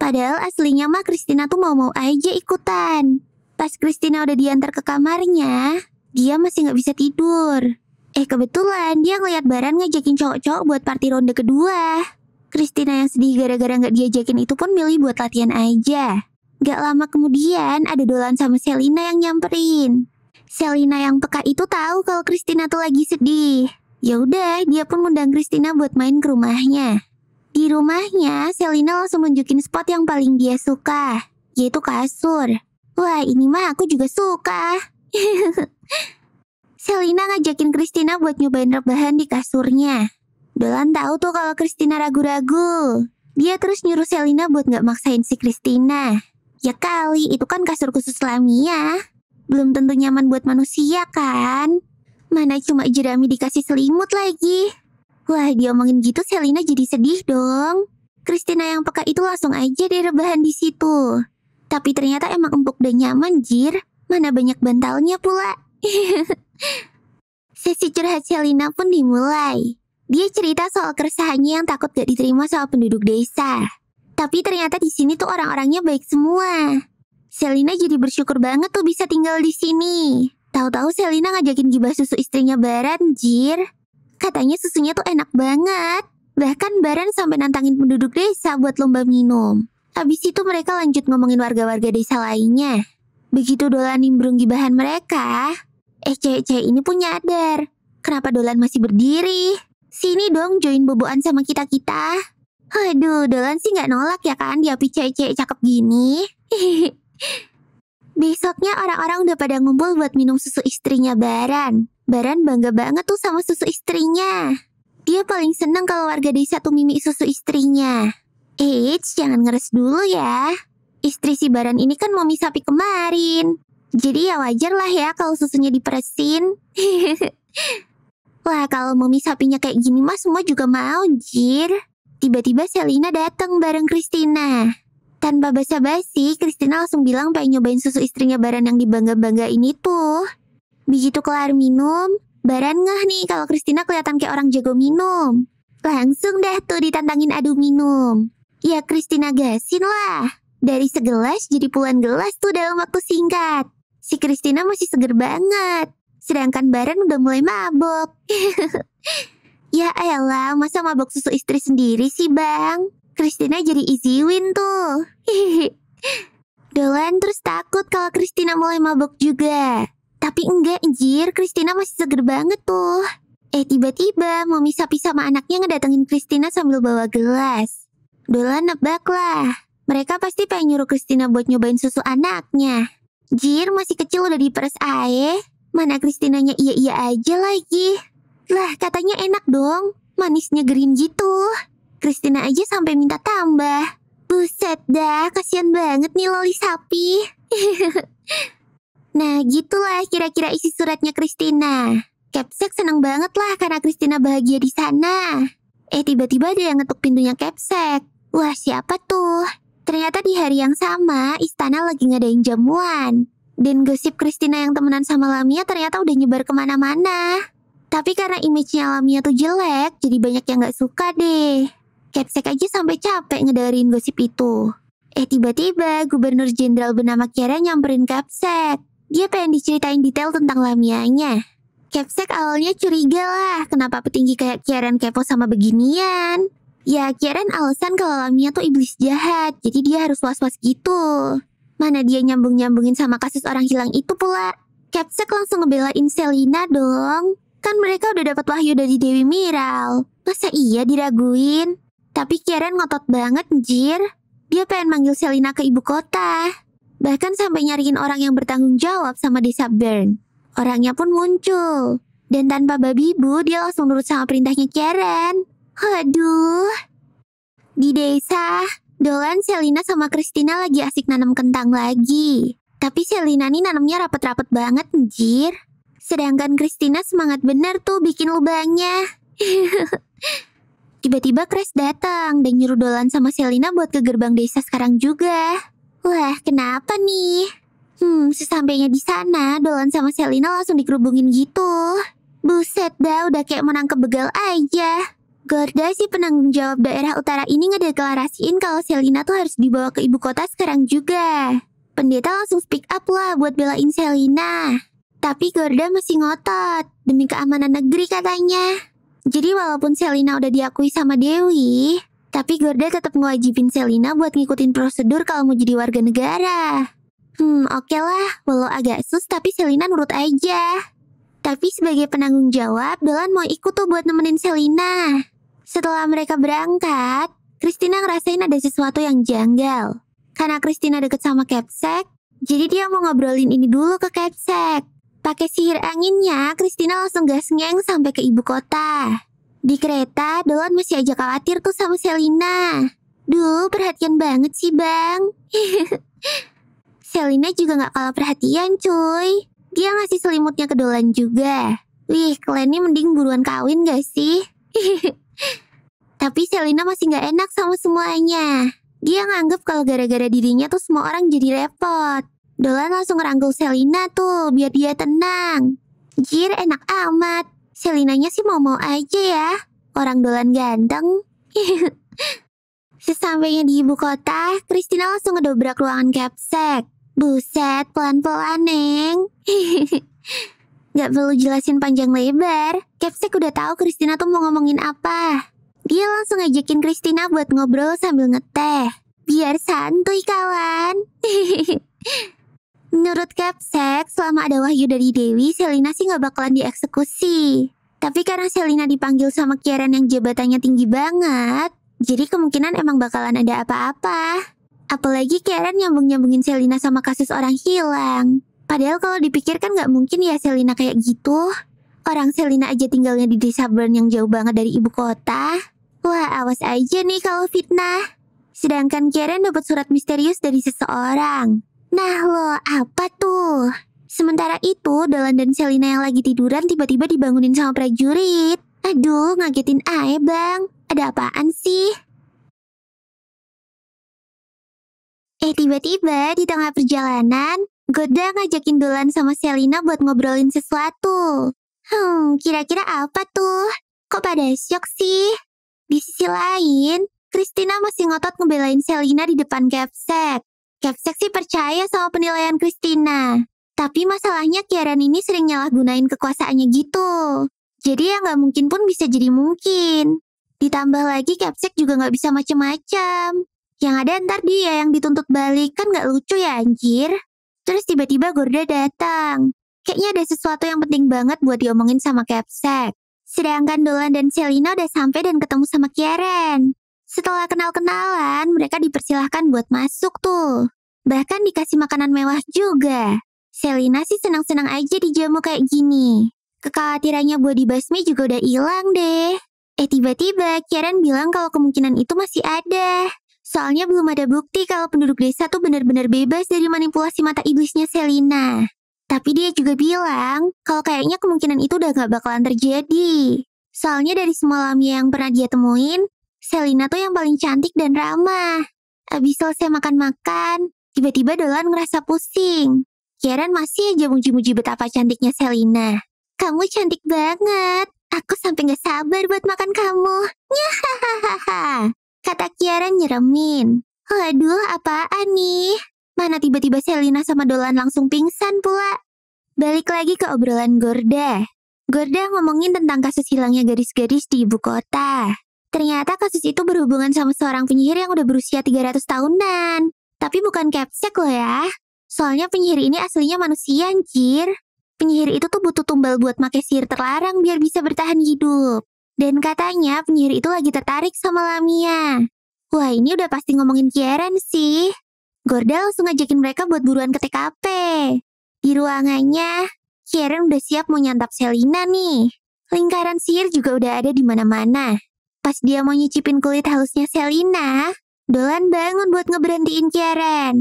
Padahal aslinya mah Christina tuh mau-mau aja ikutan pas Christina udah diantar ke kamarnya, dia masih nggak bisa tidur. Eh kebetulan dia ngeliat Baran ngajakin cowok-cowok buat party ronde kedua. Christina yang sedih gara-gara nggak diajakin itu pun milih buat latihan aja. Gak lama kemudian ada Dolan sama Selina yang nyamperin. Selina yang peka itu tahu kalau Christina tuh lagi sedih. Ya udah, dia pun mengundang Christina buat main ke rumahnya. Di rumahnya, Selina langsung nunjukin spot yang paling dia suka, yaitu kasur. Wah, ini mah aku juga suka. Selina ngajakin Christina buat nyobain rebahan di kasurnya. Dolan tahu tuh kalau Christina ragu-ragu. Dia terus nyuruh Selina buat nggak maksain si Christina. Ya kali, itu kan kasur khusus Lamia. Belum tentu nyaman buat manusia kan? Mana cuma jerami dikasih selimut lagi. Wah, dia omongin gitu Selina jadi sedih dong. Christina yang peka itu langsung aja deh rebahan di situ. Tapi ternyata emang empuk dan nyaman, Jir. Mana banyak bantalnya pula. Sesi curhat Selina pun dimulai. Dia cerita soal keresahannya yang takut gak diterima soal penduduk desa. Tapi ternyata di sini tuh orang-orangnya baik semua. Selina jadi bersyukur banget tuh bisa tinggal di sini. Tahu-tahu Selina ngajakin gibah susu istrinya Baran, jir. Katanya susunya tuh enak banget. Bahkan Baran sampai nantangin penduduk desa buat lomba minum. Abis itu mereka lanjut ngomongin warga-warga desa lainnya. Begitu Dolan nimbrung gibahan mereka, eh cewek-cewek ini pun nyadar. Kenapa Dolan masih berdiri? Sini dong join boboan sama kita-kita. Aduh, Dolan sih nggak nolak ya kan diapi cewek-cewek cakep gini. Besoknya orang-orang udah pada ngumpul buat minum susu istrinya Baran. Baran bangga banget tuh sama susu istrinya. Dia paling seneng kalau warga desa tuh mimik susu istrinya. Eits, jangan ngeres dulu ya. Istri si Baran ini kan mau sapi kemarin. Jadi ya wajar lah ya kalau susunya diperesin. Wah, kalau mami sapinya kayak gini mah semua juga mau, jir. Tiba-tiba Selina datang bareng Christina. Tanpa basa-basi, Christina langsung bilang pengen nyobain susu istrinya Baran yang dibangga-bangga ini tuh. Begitu kelar minum, Baran ngeh nih kalau Christina kelihatan kayak orang jago minum. Langsung dah tuh ditantangin adu minum. Ya Christina Gasin lah. Dari segelas jadi puluhan gelas tuh dalam waktu singkat. Si Christina masih seger banget. Sedangkan Baran udah mulai mabok. ya elah, masa mabok susu istri sendiri sih bang? Christina jadi easy win tuh. Dolan terus takut kalau Christina mulai mabok juga. Tapi enggak, anjir, Christina masih seger banget tuh. Eh tiba-tiba, mau Sapi sama anaknya ngedatengin Christina sambil bawa gelas. Dola nebak lah. Mereka pasti pengen nyuruh Kristina buat nyobain susu anaknya. Jir masih kecil udah diperes ae. Mana Kristinanya iya-iya aja lagi. Lah katanya enak dong. manisnya green gitu. Kristina aja sampai minta tambah. Buset dah, kasihan banget nih loli sapi. nah, gitulah kira-kira isi suratnya Kristina. Kepsek seneng banget lah karena Kristina bahagia di sana. Eh, tiba-tiba ada yang ngetuk pintunya Kepsek. Wah, siapa tuh? Ternyata di hari yang sama, istana lagi ngadain jamuan. Dan gosip Kristina yang temenan sama Lamia ternyata udah nyebar kemana-mana. Tapi karena image-nya Lamia tuh jelek, jadi banyak yang gak suka deh. Capsek aja sampai capek ngedarin gosip itu. Eh tiba-tiba Gubernur Jenderal bernama Kiara nyamperin Capsek. Dia pengen diceritain detail tentang Lamianya. Capsek awalnya curiga lah kenapa petinggi kayak Kiaran kepo sama beginian. Ya kirain alasan kalau Lamia tuh iblis jahat, jadi dia harus was-was gitu. Mana dia nyambung-nyambungin sama kasus orang hilang itu pula. Capsek langsung ngebelain Selina dong. Kan mereka udah dapat wahyu dari Dewi Miral. Masa iya diraguin? Tapi Kieran ngotot banget, jir. Dia pengen manggil Selina ke ibu kota. Bahkan sampai nyariin orang yang bertanggung jawab sama desa Bern. Orangnya pun muncul. Dan tanpa babi ibu, dia langsung nurut sama perintahnya Kieran. Aduh. Di desa, Dolan, Selina sama Kristina lagi asik nanam kentang lagi. Tapi Selina nih nanamnya rapet-rapet banget, njir. Sedangkan Kristina semangat bener tuh bikin lubangnya. Tiba-tiba Chris datang dan nyuruh Dolan sama Selina buat ke gerbang desa sekarang juga. Wah, kenapa nih? Hmm, sesampainya di sana, Dolan sama Selina langsung dikerubungin gitu. Buset dah, udah kayak menangkap begal aja. Gorda si penanggung jawab daerah utara ini ngedeklarasiin kalau Selina tuh harus dibawa ke ibu kota sekarang juga. Pendeta langsung speak up lah buat belain Selina. Tapi Gorda masih ngotot demi keamanan negeri katanya. Jadi walaupun Selina udah diakui sama Dewi, tapi Gorda tetap ngewajibin Selina buat ngikutin prosedur kalau mau jadi warga negara. Hmm, oke okay lah, walau agak sus tapi Selina nurut aja. Tapi sebagai penanggung jawab, Belan mau ikut tuh buat nemenin Selina. Setelah mereka berangkat, Christina ngerasain ada sesuatu yang janggal. Karena Christina deket sama Capsack, jadi dia mau ngobrolin ini dulu ke Capsack. Pakai sihir anginnya, Christina langsung gas ngeng sampai ke ibu kota. Di kereta, Dolan masih aja khawatir tuh sama Selina. Duh, perhatian banget sih bang. Selina juga gak kalah perhatian cuy. Dia ngasih selimutnya ke Dolan juga. Wih, kalian ini mending buruan kawin gak sih? Tapi Selina masih nggak enak sama semuanya. Dia nganggep kalau gara-gara dirinya tuh semua orang jadi repot. Dolan langsung ngerangkul Selina tuh biar dia tenang. Jir enak amat. Selinanya sih mau-mau aja ya. Orang dolan ganteng. Sesampainya di ibu kota, Kristina langsung ngedobrak ruangan kapsek. Buset, pelan-pelan, Neng. Gak perlu jelasin panjang lebar. Kepsek udah tahu Kristina tuh mau ngomongin apa. Dia langsung ngajakin Kristina buat ngobrol sambil ngeteh. Biar santuy kawan. Menurut Kepsek, selama ada wahyu dari Dewi, Selina sih gak bakalan dieksekusi. Tapi karena Selina dipanggil sama Kieran yang jabatannya tinggi banget, jadi kemungkinan emang bakalan ada apa-apa. Apalagi Karen nyambung-nyambungin Selina sama kasus orang hilang. Padahal kalau dipikirkan kan nggak mungkin ya Selina kayak gitu. Orang Selina aja tinggalnya di desa Burn yang jauh banget dari ibu kota. Wah, awas aja nih kalau fitnah. Sedangkan Karen dapat surat misterius dari seseorang. Nah lo, apa tuh? Sementara itu, Dolan dan Selina yang lagi tiduran tiba-tiba dibangunin sama prajurit. Aduh, ngagetin ae bang. Ada apaan sih? Eh tiba-tiba di tengah perjalanan, Goda ngajakin Dolan sama Selina buat ngobrolin sesuatu. Hmm, kira-kira apa tuh? Kok pada syok sih? Di sisi lain, Christina masih ngotot ngebelain Selina di depan Kepsek. Kepsek sih percaya sama penilaian Christina. Tapi masalahnya Kiaran ini sering nyalahgunain kekuasaannya gitu. Jadi yang nggak mungkin pun bisa jadi mungkin. Ditambah lagi Kepsek juga nggak bisa macem-macem. Yang ada ntar dia yang dituntut balik kan nggak lucu ya anjir. Terus tiba-tiba Gorda datang. Kayaknya ada sesuatu yang penting banget buat diomongin sama Capsack. Sedangkan Dolan dan Selina udah sampai dan ketemu sama Kieran. Setelah kenal-kenalan, mereka dipersilahkan buat masuk tuh. Bahkan dikasih makanan mewah juga. Selina sih senang-senang aja dijamu kayak gini. Kekhawatirannya buat di dibasmi juga udah hilang deh. Eh tiba-tiba Kieran bilang kalau kemungkinan itu masih ada. Soalnya belum ada bukti kalau penduduk desa tuh benar-benar bebas dari manipulasi mata iblisnya Selina. Tapi dia juga bilang kalau kayaknya kemungkinan itu udah gak bakalan terjadi. Soalnya dari semua lamia yang pernah dia temuin, Selina tuh yang paling cantik dan ramah. Abis selesai makan-makan, tiba-tiba Dolan ngerasa pusing. Kieran masih aja muji-muji betapa cantiknya Selina. Kamu cantik banget. Aku sampai gak sabar buat makan kamu. Nyahahaha. Kata Kiara nyeremin. Aduh, apaan nih? Mana tiba-tiba Selina sama Dolan langsung pingsan pula. Balik lagi ke obrolan Gorda. Gorda ngomongin tentang kasus hilangnya garis-garis di ibu kota. Ternyata kasus itu berhubungan sama seorang penyihir yang udah berusia 300 tahunan. Tapi bukan capsek loh ya. Soalnya penyihir ini aslinya manusia, anjir. Penyihir itu tuh butuh tumbal buat make sihir terlarang biar bisa bertahan hidup. Dan katanya penyihir itu lagi tertarik sama Lamia. Wah ini udah pasti ngomongin Kieran sih. Gorda langsung ngajakin mereka buat buruan ke TKP. Di ruangannya, Kieran udah siap mau nyantap Selina nih. Lingkaran sihir juga udah ada di mana-mana. Pas dia mau nyicipin kulit halusnya Selina, Dolan bangun buat ngeberhentiin Kieran.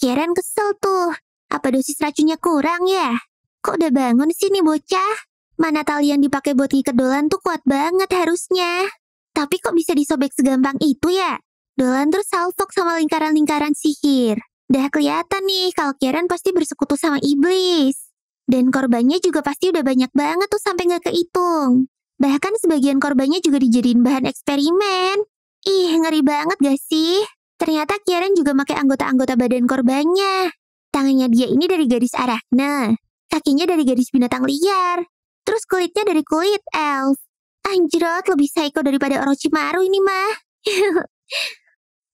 Kieran kesel tuh. Apa dosis racunnya kurang ya? Kok udah bangun sih nih bocah? Mana tali yang dipakai buat ngikat dolan tuh kuat banget harusnya. Tapi kok bisa disobek segampang itu ya? Dolan terus salfok sama lingkaran-lingkaran sihir. Dah kelihatan nih kalau Kieran pasti bersekutu sama iblis. Dan korbannya juga pasti udah banyak banget tuh sampai nggak kehitung. Bahkan sebagian korbannya juga dijadiin bahan eksperimen. Ih, ngeri banget gak sih? Ternyata Kieran juga pakai anggota-anggota badan korbannya. Tangannya dia ini dari gadis arachne, kakinya dari garis binatang liar, Terus kulitnya dari kulit elf. Anjrot, lebih psycho daripada Orochimaru ini mah.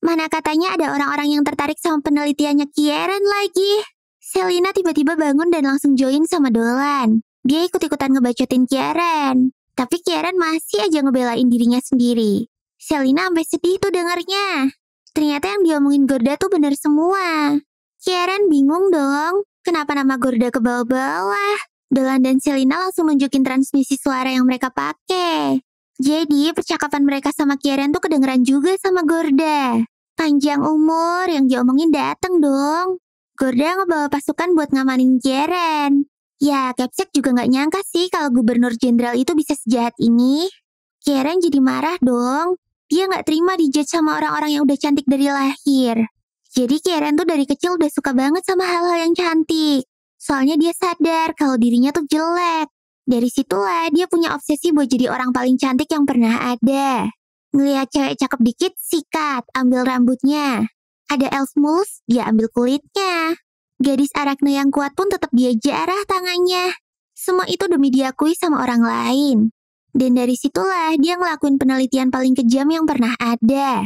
Mana katanya ada orang-orang yang tertarik sama penelitiannya Kieran lagi. Selina tiba-tiba bangun dan langsung join sama Dolan. Dia ikut-ikutan ngebacotin Kieran. Tapi Kieran masih aja ngebelain dirinya sendiri. Selina sampai sedih tuh dengernya. Ternyata yang diomongin Gorda tuh bener semua. Kieran bingung dong, kenapa nama Gorda ke bawah-bawah? Dolan dan Selina langsung nunjukin transmisi suara yang mereka pakai. Jadi percakapan mereka sama Kieran tuh kedengeran juga sama Gorda. Panjang umur yang diomongin dateng dong. Gorda ngebawa pasukan buat ngamanin Kieran. Ya, Kepsek juga nggak nyangka sih kalau gubernur jenderal itu bisa sejahat ini. Kieran jadi marah dong. Dia nggak terima dijudge sama orang-orang yang udah cantik dari lahir. Jadi Kieran tuh dari kecil udah suka banget sama hal-hal yang cantik. Soalnya dia sadar kalau dirinya tuh jelek. Dari situlah dia punya obsesi buat jadi orang paling cantik yang pernah ada. Ngeliat cewek cakep dikit, sikat, ambil rambutnya. Ada elf mulus, dia ambil kulitnya. Gadis arakne yang kuat pun tetap dia jarah tangannya. Semua itu demi diakui sama orang lain. Dan dari situlah dia ngelakuin penelitian paling kejam yang pernah ada.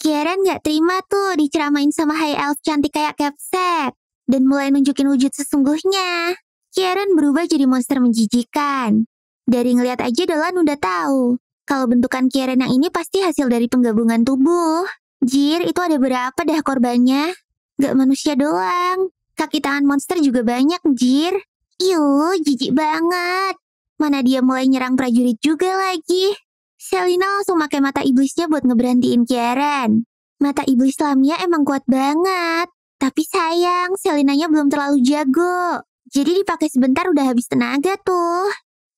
Kieran gak terima tuh diceramain sama High Elf cantik kayak Kepsek dan mulai nunjukin wujud sesungguhnya. Kieran berubah jadi monster menjijikan. Dari ngelihat aja Dolan udah tahu kalau bentukan Kieran yang ini pasti hasil dari penggabungan tubuh. Jir, itu ada berapa dah korbannya? Gak manusia doang. Kaki tangan monster juga banyak, Jir. Iyo, jijik banget. Mana dia mulai nyerang prajurit juga lagi. Selina langsung pakai mata iblisnya buat ngeberhentiin Kieran. Mata iblis Lamia emang kuat banget. Tapi sayang, Selinanya belum terlalu jago. Jadi dipakai sebentar udah habis tenaga tuh.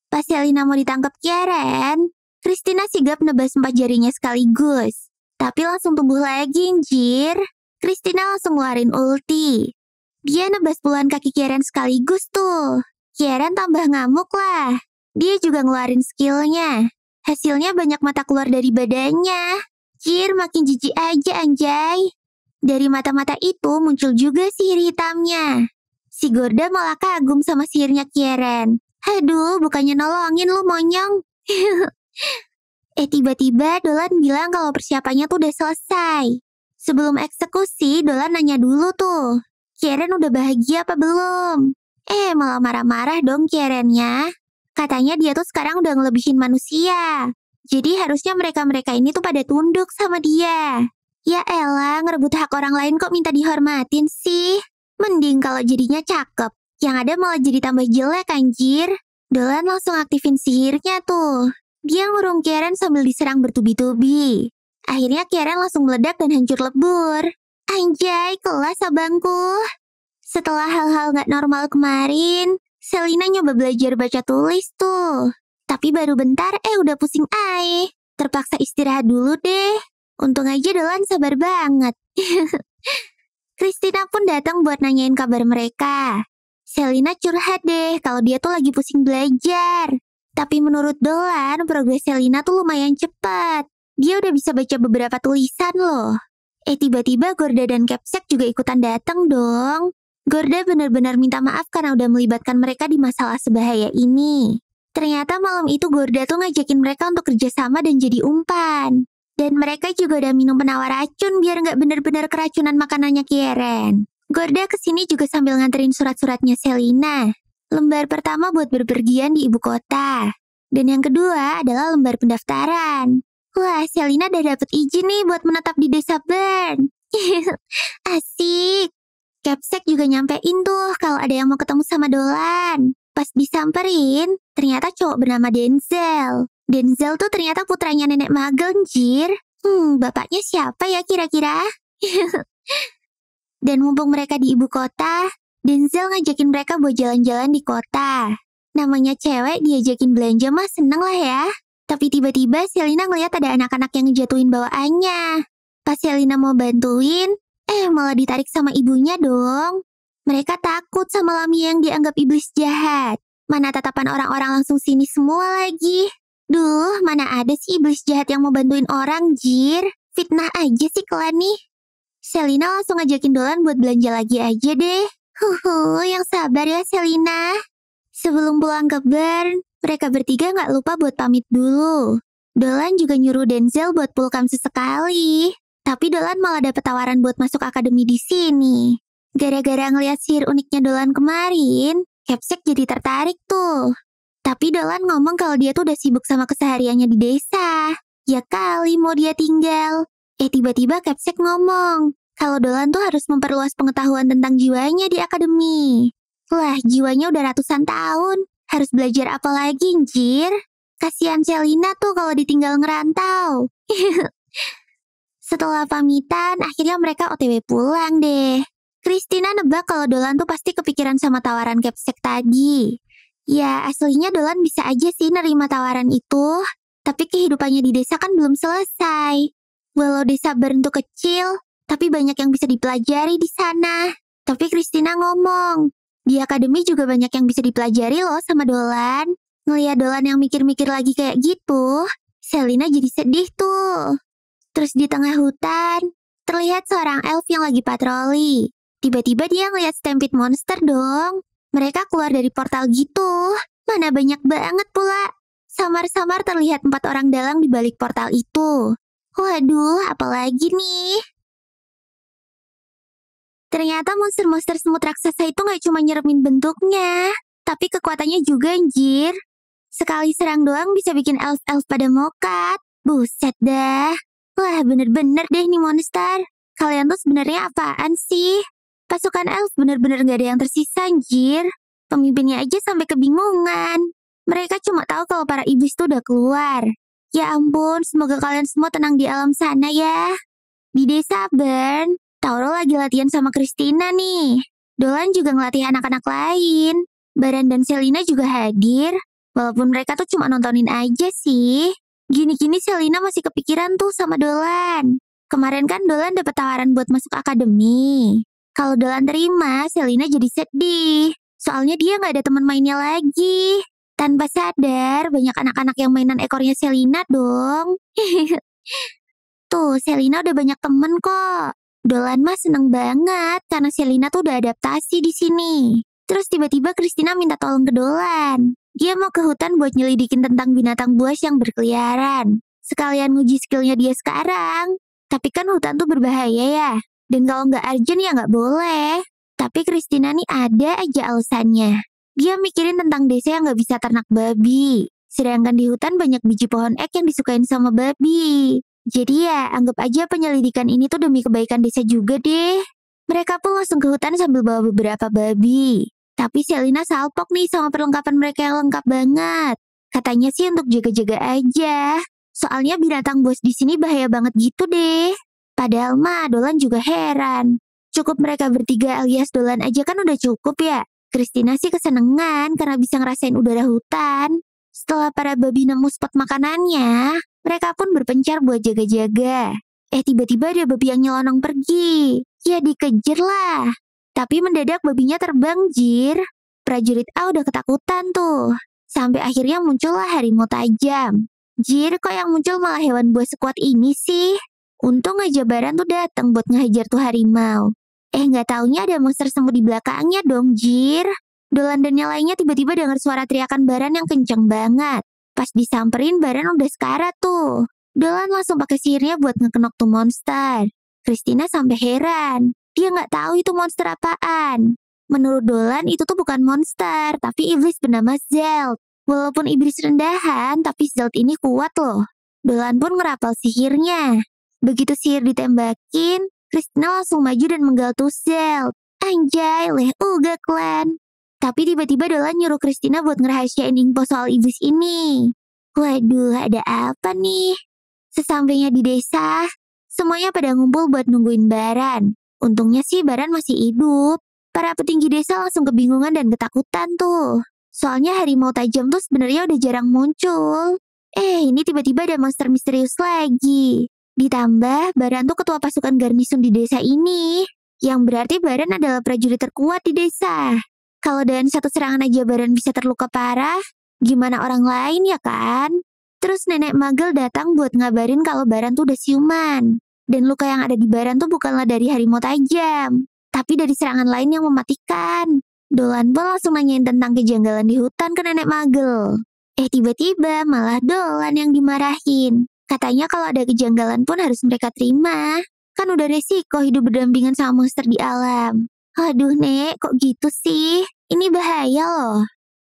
Pas Selina mau ditangkap Karen, Christina sigap nebas empat jarinya sekaligus. Tapi langsung tumbuh lagi, njir. Christina langsung ngeluarin ulti. Dia nebas puluhan kaki Karen sekaligus tuh. Karen tambah ngamuk lah. Dia juga ngeluarin skillnya. Hasilnya banyak mata keluar dari badannya. Jir, makin jijik aja anjay. Dari mata-mata itu muncul juga sihir hitamnya. Si Gorda malah kagum sama sihirnya Kieren. Aduh, bukannya nolongin lu monyong. eh tiba-tiba Dolan bilang kalau persiapannya tuh udah selesai. Sebelum eksekusi, Dolan nanya dulu tuh. Kieren udah bahagia apa belum? Eh, malah marah-marah dong Kierennya. Katanya dia tuh sekarang udah ngelebihin manusia. Jadi harusnya mereka-mereka ini tuh pada tunduk sama dia. Ya Ella, ngerebut hak orang lain kok minta dihormatin sih? Mending kalau jadinya cakep. Yang ada malah jadi tambah jelek anjir. Dolan langsung aktifin sihirnya tuh. Dia ngurung Karen sambil diserang bertubi-tubi. Akhirnya Karen langsung meledak dan hancur lebur. Anjay, kelas abangku. Setelah hal-hal gak normal kemarin, Selina nyoba belajar baca tulis tuh. Tapi baru bentar eh udah pusing ae. Terpaksa istirahat dulu deh. Untung aja Dolan sabar banget. Christina pun datang buat nanyain kabar mereka. Selina curhat deh kalau dia tuh lagi pusing belajar. Tapi menurut Dolan, progres Selina tuh lumayan cepat. Dia udah bisa baca beberapa tulisan loh. Eh tiba-tiba Gorda dan Kepsek juga ikutan datang dong. Gorda benar-benar minta maaf karena udah melibatkan mereka di masalah sebahaya ini. Ternyata malam itu Gorda tuh ngajakin mereka untuk kerjasama dan jadi umpan. Dan mereka juga udah minum penawar racun biar nggak bener-bener keracunan makanannya Kieren. Gorda kesini juga sambil nganterin surat-suratnya Selina. Lembar pertama buat berpergian di ibu kota. Dan yang kedua adalah lembar pendaftaran. Wah, Selina udah dapet izin nih buat menetap di desa Bern. Asik. Capsek juga nyampein tuh kalau ada yang mau ketemu sama Dolan. Pas disamperin, ternyata cowok bernama Denzel. Denzel tuh ternyata putranya nenek Magel, jir. Hmm, bapaknya siapa ya kira-kira? Dan mumpung mereka di ibu kota, Denzel ngajakin mereka buat jalan-jalan di kota. Namanya cewek diajakin belanja mah seneng lah ya. Tapi tiba-tiba Selina ngeliat ada anak-anak yang ngejatuhin bawaannya. Pas Selina mau bantuin, eh malah ditarik sama ibunya dong. Mereka takut sama Lamia yang dianggap iblis jahat. Mana tatapan orang-orang langsung sini semua lagi. Duh, mana ada sih iblis jahat yang mau bantuin orang, Jir. Fitnah aja sih klan nih. Selina langsung ngajakin Dolan buat belanja lagi aja deh. Huhu, yang sabar ya Selina. Sebelum pulang ke Bern, mereka bertiga nggak lupa buat pamit dulu. Dolan juga nyuruh Denzel buat pulkam sesekali. Tapi Dolan malah dapet tawaran buat masuk akademi di sini. Gara-gara ngeliat sihir uniknya Dolan kemarin, Capsek jadi tertarik tuh. Tapi Dolan ngomong kalau dia tuh udah sibuk sama kesehariannya di desa. Ya kali mau dia tinggal. Eh tiba-tiba Kepsek ngomong, kalau Dolan tuh harus memperluas pengetahuan tentang jiwanya di akademi. Lah, jiwanya udah ratusan tahun. Harus belajar apa lagi, njir? Kasihan Celina tuh kalau ditinggal ngerantau. Setelah pamitan, akhirnya mereka otw pulang deh. Christina nebak kalau Dolan tuh pasti kepikiran sama tawaran Kepsek tadi. Ya, aslinya Dolan bisa aja sih nerima tawaran itu, tapi kehidupannya di desa kan belum selesai. Walau desa berentuk kecil, tapi banyak yang bisa dipelajari di sana. Tapi Kristina ngomong, di akademi juga banyak yang bisa dipelajari loh sama Dolan. Ngeliat Dolan yang mikir-mikir lagi kayak gitu, Selina jadi sedih tuh. Terus di tengah hutan, terlihat seorang elf yang lagi patroli. Tiba-tiba dia ngeliat Stampede Monster dong. Mereka keluar dari portal gitu. Mana banyak banget pula. Samar-samar terlihat empat orang dalang di balik portal itu. Waduh, apalagi nih? Ternyata monster-monster semut raksasa itu gak cuma nyeremin bentuknya, tapi kekuatannya juga anjir. Sekali serang doang bisa bikin elf-elf pada mokat. Buset dah. Wah, bener-bener deh nih monster. Kalian tuh sebenarnya apaan sih? Pasukan elf benar-benar gak ada yang tersisa, anjir. Pemimpinnya aja sampai kebingungan. Mereka cuma tahu kalau para iblis tuh udah keluar. Ya ampun, semoga kalian semua tenang di alam sana ya. Di desa Bern, Tauro lagi latihan sama Christina nih. Dolan juga ngelatih anak-anak lain. Baran dan Selina juga hadir. Walaupun mereka tuh cuma nontonin aja sih. Gini-gini Selina masih kepikiran tuh sama Dolan. Kemarin kan Dolan dapat tawaran buat masuk akademi. Kalau Dolan terima, Selina jadi sedih. Soalnya dia nggak ada teman mainnya lagi. Tanpa sadar, banyak anak-anak yang mainan ekornya Selina dong. tuh, Selina udah banyak temen kok. Dolan mah seneng banget karena Selina tuh udah adaptasi di sini. Terus tiba-tiba Kristina minta tolong ke Dolan. Dia mau ke hutan buat nyelidikin tentang binatang buas yang berkeliaran. Sekalian nguji skillnya dia sekarang. Tapi kan hutan tuh berbahaya ya. Dan kalau nggak urgent ya nggak boleh. Tapi Christina nih ada aja alasannya. Dia mikirin tentang desa yang nggak bisa ternak babi. Sedangkan di hutan banyak biji pohon ek yang disukain sama babi. Jadi ya, anggap aja penyelidikan ini tuh demi kebaikan desa juga deh. Mereka pun langsung ke hutan sambil bawa beberapa babi. Tapi Selina salpok nih sama perlengkapan mereka yang lengkap banget. Katanya sih untuk jaga-jaga aja. Soalnya binatang bos di sini bahaya banget gitu deh. Padahal mah Dolan juga heran. Cukup mereka bertiga alias Dolan aja kan udah cukup ya. Kristina sih kesenengan karena bisa ngerasain udara hutan. Setelah para babi nemu spot makanannya, mereka pun berpencar buat jaga-jaga. Eh tiba-tiba ada babi yang nyelonong pergi. Ya dikejar lah. Tapi mendadak babinya terbang, Jir. Prajurit A udah ketakutan tuh. Sampai akhirnya muncullah harimau tajam. Jir, kok yang muncul malah hewan buas sekuat ini sih? Untung aja Baran tuh datang buat ngehajar tuh harimau. Eh nggak taunya ada monster sembuh di belakangnya dong, Jir. Dolan dan yang lainnya tiba-tiba dengar suara teriakan Baran yang kenceng banget. Pas disamperin, Baran udah sekarat tuh. Dolan langsung pakai sihirnya buat ngekenok tuh monster. Christina sampai heran. Dia nggak tahu itu monster apaan. Menurut Dolan, itu tuh bukan monster, tapi iblis bernama Zelt. Walaupun iblis rendahan, tapi Zelt ini kuat loh. Dolan pun ngerapal sihirnya. Begitu sihir ditembakin, Krishna langsung maju dan menggal Tuzel. Anjay, leh uga klan. Tapi tiba-tiba Dolan nyuruh Kristina buat ngerahasiain info soal iblis ini. Waduh, ada apa nih? Sesampainya di desa, semuanya pada ngumpul buat nungguin Baran. Untungnya sih Baran masih hidup. Para petinggi desa langsung kebingungan dan ketakutan tuh. Soalnya harimau tajam tuh sebenarnya udah jarang muncul. Eh, ini tiba-tiba ada monster misterius lagi. Ditambah Baran tuh ketua pasukan garnisun di desa ini, yang berarti Baran adalah prajurit terkuat di desa. Kalau dengan satu serangan aja Baran bisa terluka parah, gimana orang lain ya kan? Terus nenek Magel datang buat ngabarin kalau Baran tuh udah siuman. Dan luka yang ada di Baran tuh bukanlah dari harimau tajam, tapi dari serangan lain yang mematikan. Dolan pun langsung nanyain tentang kejanggalan di hutan ke nenek Magel. Eh tiba-tiba malah Dolan yang dimarahin. Katanya kalau ada kejanggalan pun harus mereka terima. Kan udah resiko hidup berdampingan sama monster di alam. Aduh, Nek, kok gitu sih? Ini bahaya loh.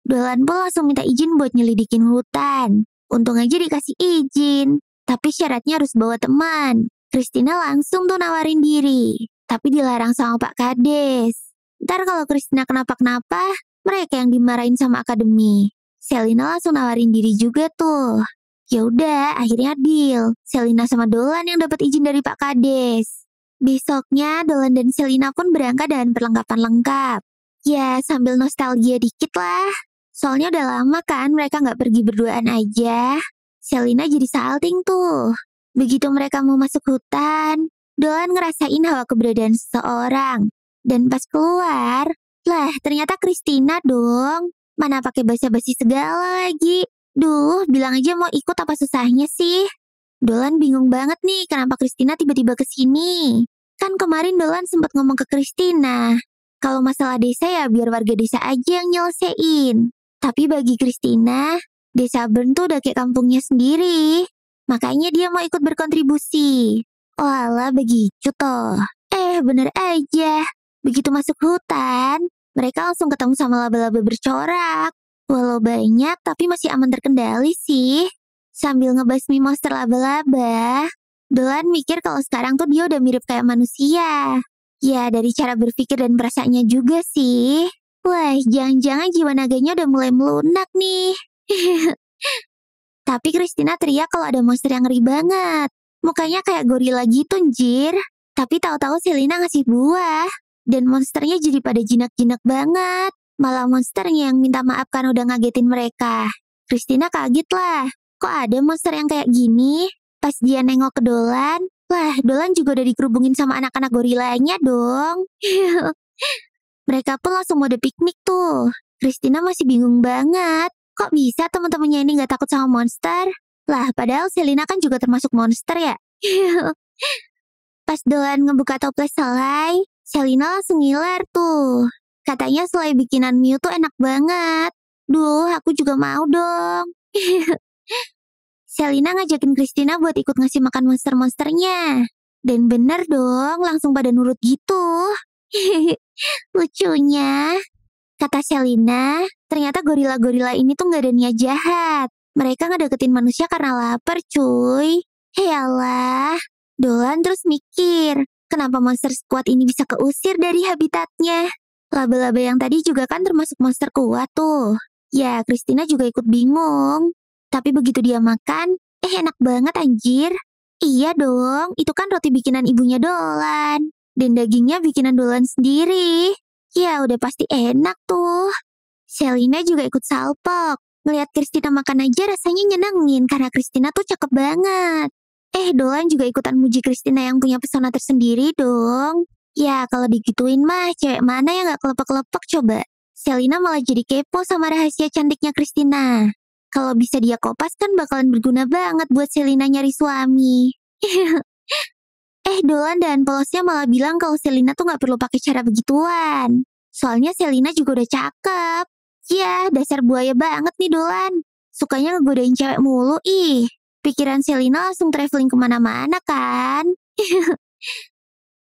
Dolan pun langsung minta izin buat nyelidikin hutan. Untung aja dikasih izin. Tapi syaratnya harus bawa teman. Kristina langsung tuh nawarin diri. Tapi dilarang sama Pak Kades. Ntar kalau Kristina kenapa-kenapa, mereka yang dimarahin sama akademi. Selina langsung nawarin diri juga tuh. Ya udah, akhirnya deal. Selina sama Dolan yang dapat izin dari Pak Kades. Besoknya Dolan dan Selina pun berangkat dengan perlengkapan lengkap. Ya, sambil nostalgia dikit lah. Soalnya udah lama kan mereka nggak pergi berduaan aja. Selina jadi salting tuh. Begitu mereka mau masuk hutan, Dolan ngerasain hawa keberadaan seseorang. Dan pas keluar, lah ternyata Christina dong. Mana pakai basa-basi segala lagi. Duh, bilang aja mau ikut apa susahnya sih? Dolan bingung banget nih kenapa Kristina tiba-tiba ke sini. Kan kemarin Dolan sempat ngomong ke Kristina. Kalau masalah desa ya biar warga desa aja yang nyelesain. Tapi bagi Kristina, desa Bern tuh udah kayak kampungnya sendiri. Makanya dia mau ikut berkontribusi. Wala begitu toh. Eh bener aja. Begitu masuk hutan, mereka langsung ketemu sama laba-laba bercorak. Walau banyak, tapi masih aman terkendali sih. Sambil ngebasmi monster laba-laba, Dolan mikir kalau sekarang tuh dia udah mirip kayak manusia. Ya, dari cara berpikir dan perasaannya juga sih. Wah, jangan-jangan jiwa naganya udah mulai melunak nih. tapi Christina teriak kalau ada monster yang ngeri banget. Mukanya kayak gorila gitu, njir. Tapi tahu-tahu Selina ngasih buah. Dan monsternya jadi pada jinak-jinak banget. Malah monsternya yang minta maaf karena udah ngagetin mereka. Christina kaget lah. Kok ada monster yang kayak gini? Pas dia nengok ke Dolan, lah Dolan juga udah dikerubungin sama anak-anak gorilanya dong. mereka pun langsung mode piknik tuh. Christina masih bingung banget. Kok bisa teman-temannya ini nggak takut sama monster? Lah, padahal Selina kan juga termasuk monster ya. Pas Dolan ngebuka toples selai, Selina langsung ngiler tuh. Katanya selai bikinan Miu tuh enak banget. Duh, aku juga mau dong. Selina ngajakin Christina buat ikut ngasih makan monster-monsternya. Dan bener dong, langsung pada nurut gitu. Lucunya, kata Selina, ternyata gorila-gorila ini tuh nggak ada niat jahat. Mereka ngedeketin manusia karena lapar, cuy. Heyalah, Dolan terus mikir, kenapa monster squad ini bisa keusir dari habitatnya? Laba-laba yang tadi juga kan termasuk monster kuat tuh. Ya, Christina juga ikut bingung. Tapi begitu dia makan, eh enak banget anjir. Iya dong, itu kan roti bikinan ibunya Dolan. Dan dagingnya bikinan Dolan sendiri. Ya, udah pasti enak tuh. Selina juga ikut salpok. Ngeliat Kristina makan aja rasanya nyenengin karena Christina tuh cakep banget. Eh, Dolan juga ikutan muji Christina yang punya pesona tersendiri dong. Ya kalau digituin mah cewek mana yang gak kelepek-kelepek coba. Selina malah jadi kepo sama rahasia cantiknya Christina. Kalau bisa dia kopas kan bakalan berguna banget buat Selina nyari suami. eh Dolan dan polosnya malah bilang kalau Selina tuh gak perlu pakai cara begituan. Soalnya Selina juga udah cakep. Ya, dasar buaya banget nih Dolan. Sukanya ngegodain cewek mulu, ih. Pikiran Selina langsung traveling kemana-mana kan.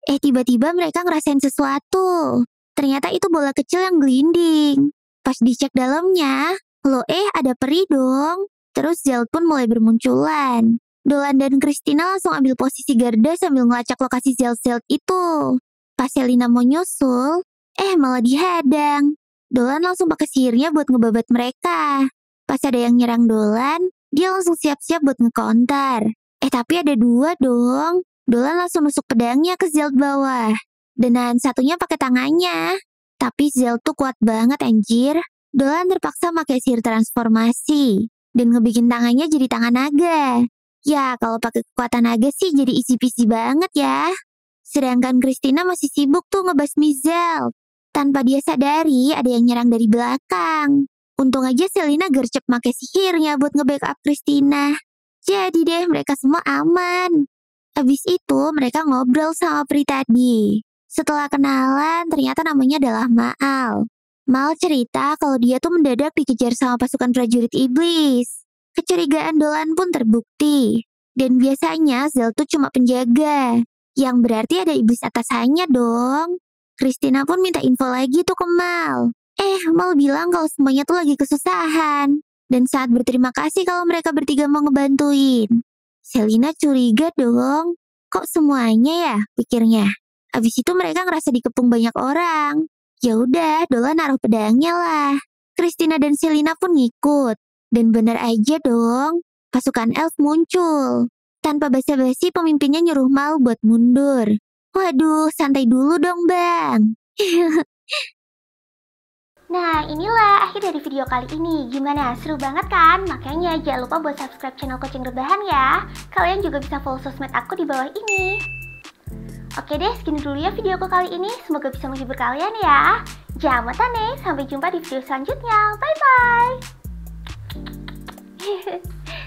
Eh tiba-tiba mereka ngerasain sesuatu. Ternyata itu bola kecil yang gelinding. Pas dicek dalamnya, lo eh ada peri dong. Terus Zeld pun mulai bermunculan. Dolan dan Christina langsung ambil posisi garda sambil ngelacak lokasi Zeld-Zeld itu. Pas Selina mau nyusul, eh malah dihadang. Dolan langsung pakai sihirnya buat ngebabat mereka. Pas ada yang nyerang Dolan, dia langsung siap-siap buat ngekontar. Eh tapi ada dua dong. Dolan langsung masuk pedangnya ke Zeld bawah. Dan satunya pakai tangannya. Tapi Zeld tuh kuat banget anjir. Dolan terpaksa pakai sihir transformasi. Dan ngebikin tangannya jadi tangan naga. Ya, kalau pakai kekuatan naga sih jadi isi-pisi banget ya. Sedangkan Christina masih sibuk tuh ngebasmi Zeld. Tanpa dia sadari, ada yang nyerang dari belakang. Untung aja Selina gercep pakai sihirnya buat nge-backup Christina. Jadi deh mereka semua aman. Abis itu mereka ngobrol sama Pri tadi. Setelah kenalan, ternyata namanya adalah Maal. Maal cerita kalau dia tuh mendadak dikejar sama pasukan prajurit iblis. Kecurigaan Dolan pun terbukti. Dan biasanya Zel tuh cuma penjaga. Yang berarti ada iblis atasannya dong. Christina pun minta info lagi tuh ke Mal. Eh, Mal bilang kalau semuanya tuh lagi kesusahan. Dan saat berterima kasih kalau mereka bertiga mau ngebantuin. Selina curiga dong. Kok semuanya ya pikirnya? Abis itu mereka ngerasa dikepung banyak orang. Ya udah, Dola naruh pedangnya lah. Christina dan Selina pun ngikut. Dan benar aja dong, pasukan elf muncul. Tanpa basa-basi pemimpinnya nyuruh Mal buat mundur. Waduh, santai dulu dong bang. Nah, inilah akhir dari video kali ini. Gimana? Seru banget kan? Makanya jangan lupa buat subscribe channel Kucing Rebahan ya. Kalian juga bisa follow sosmed aku di bawah ini. Oke deh, segini dulu ya videoku kali ini. Semoga bisa menghibur kalian ya. Jangan lupa nih. sampai jumpa di video selanjutnya. Bye-bye.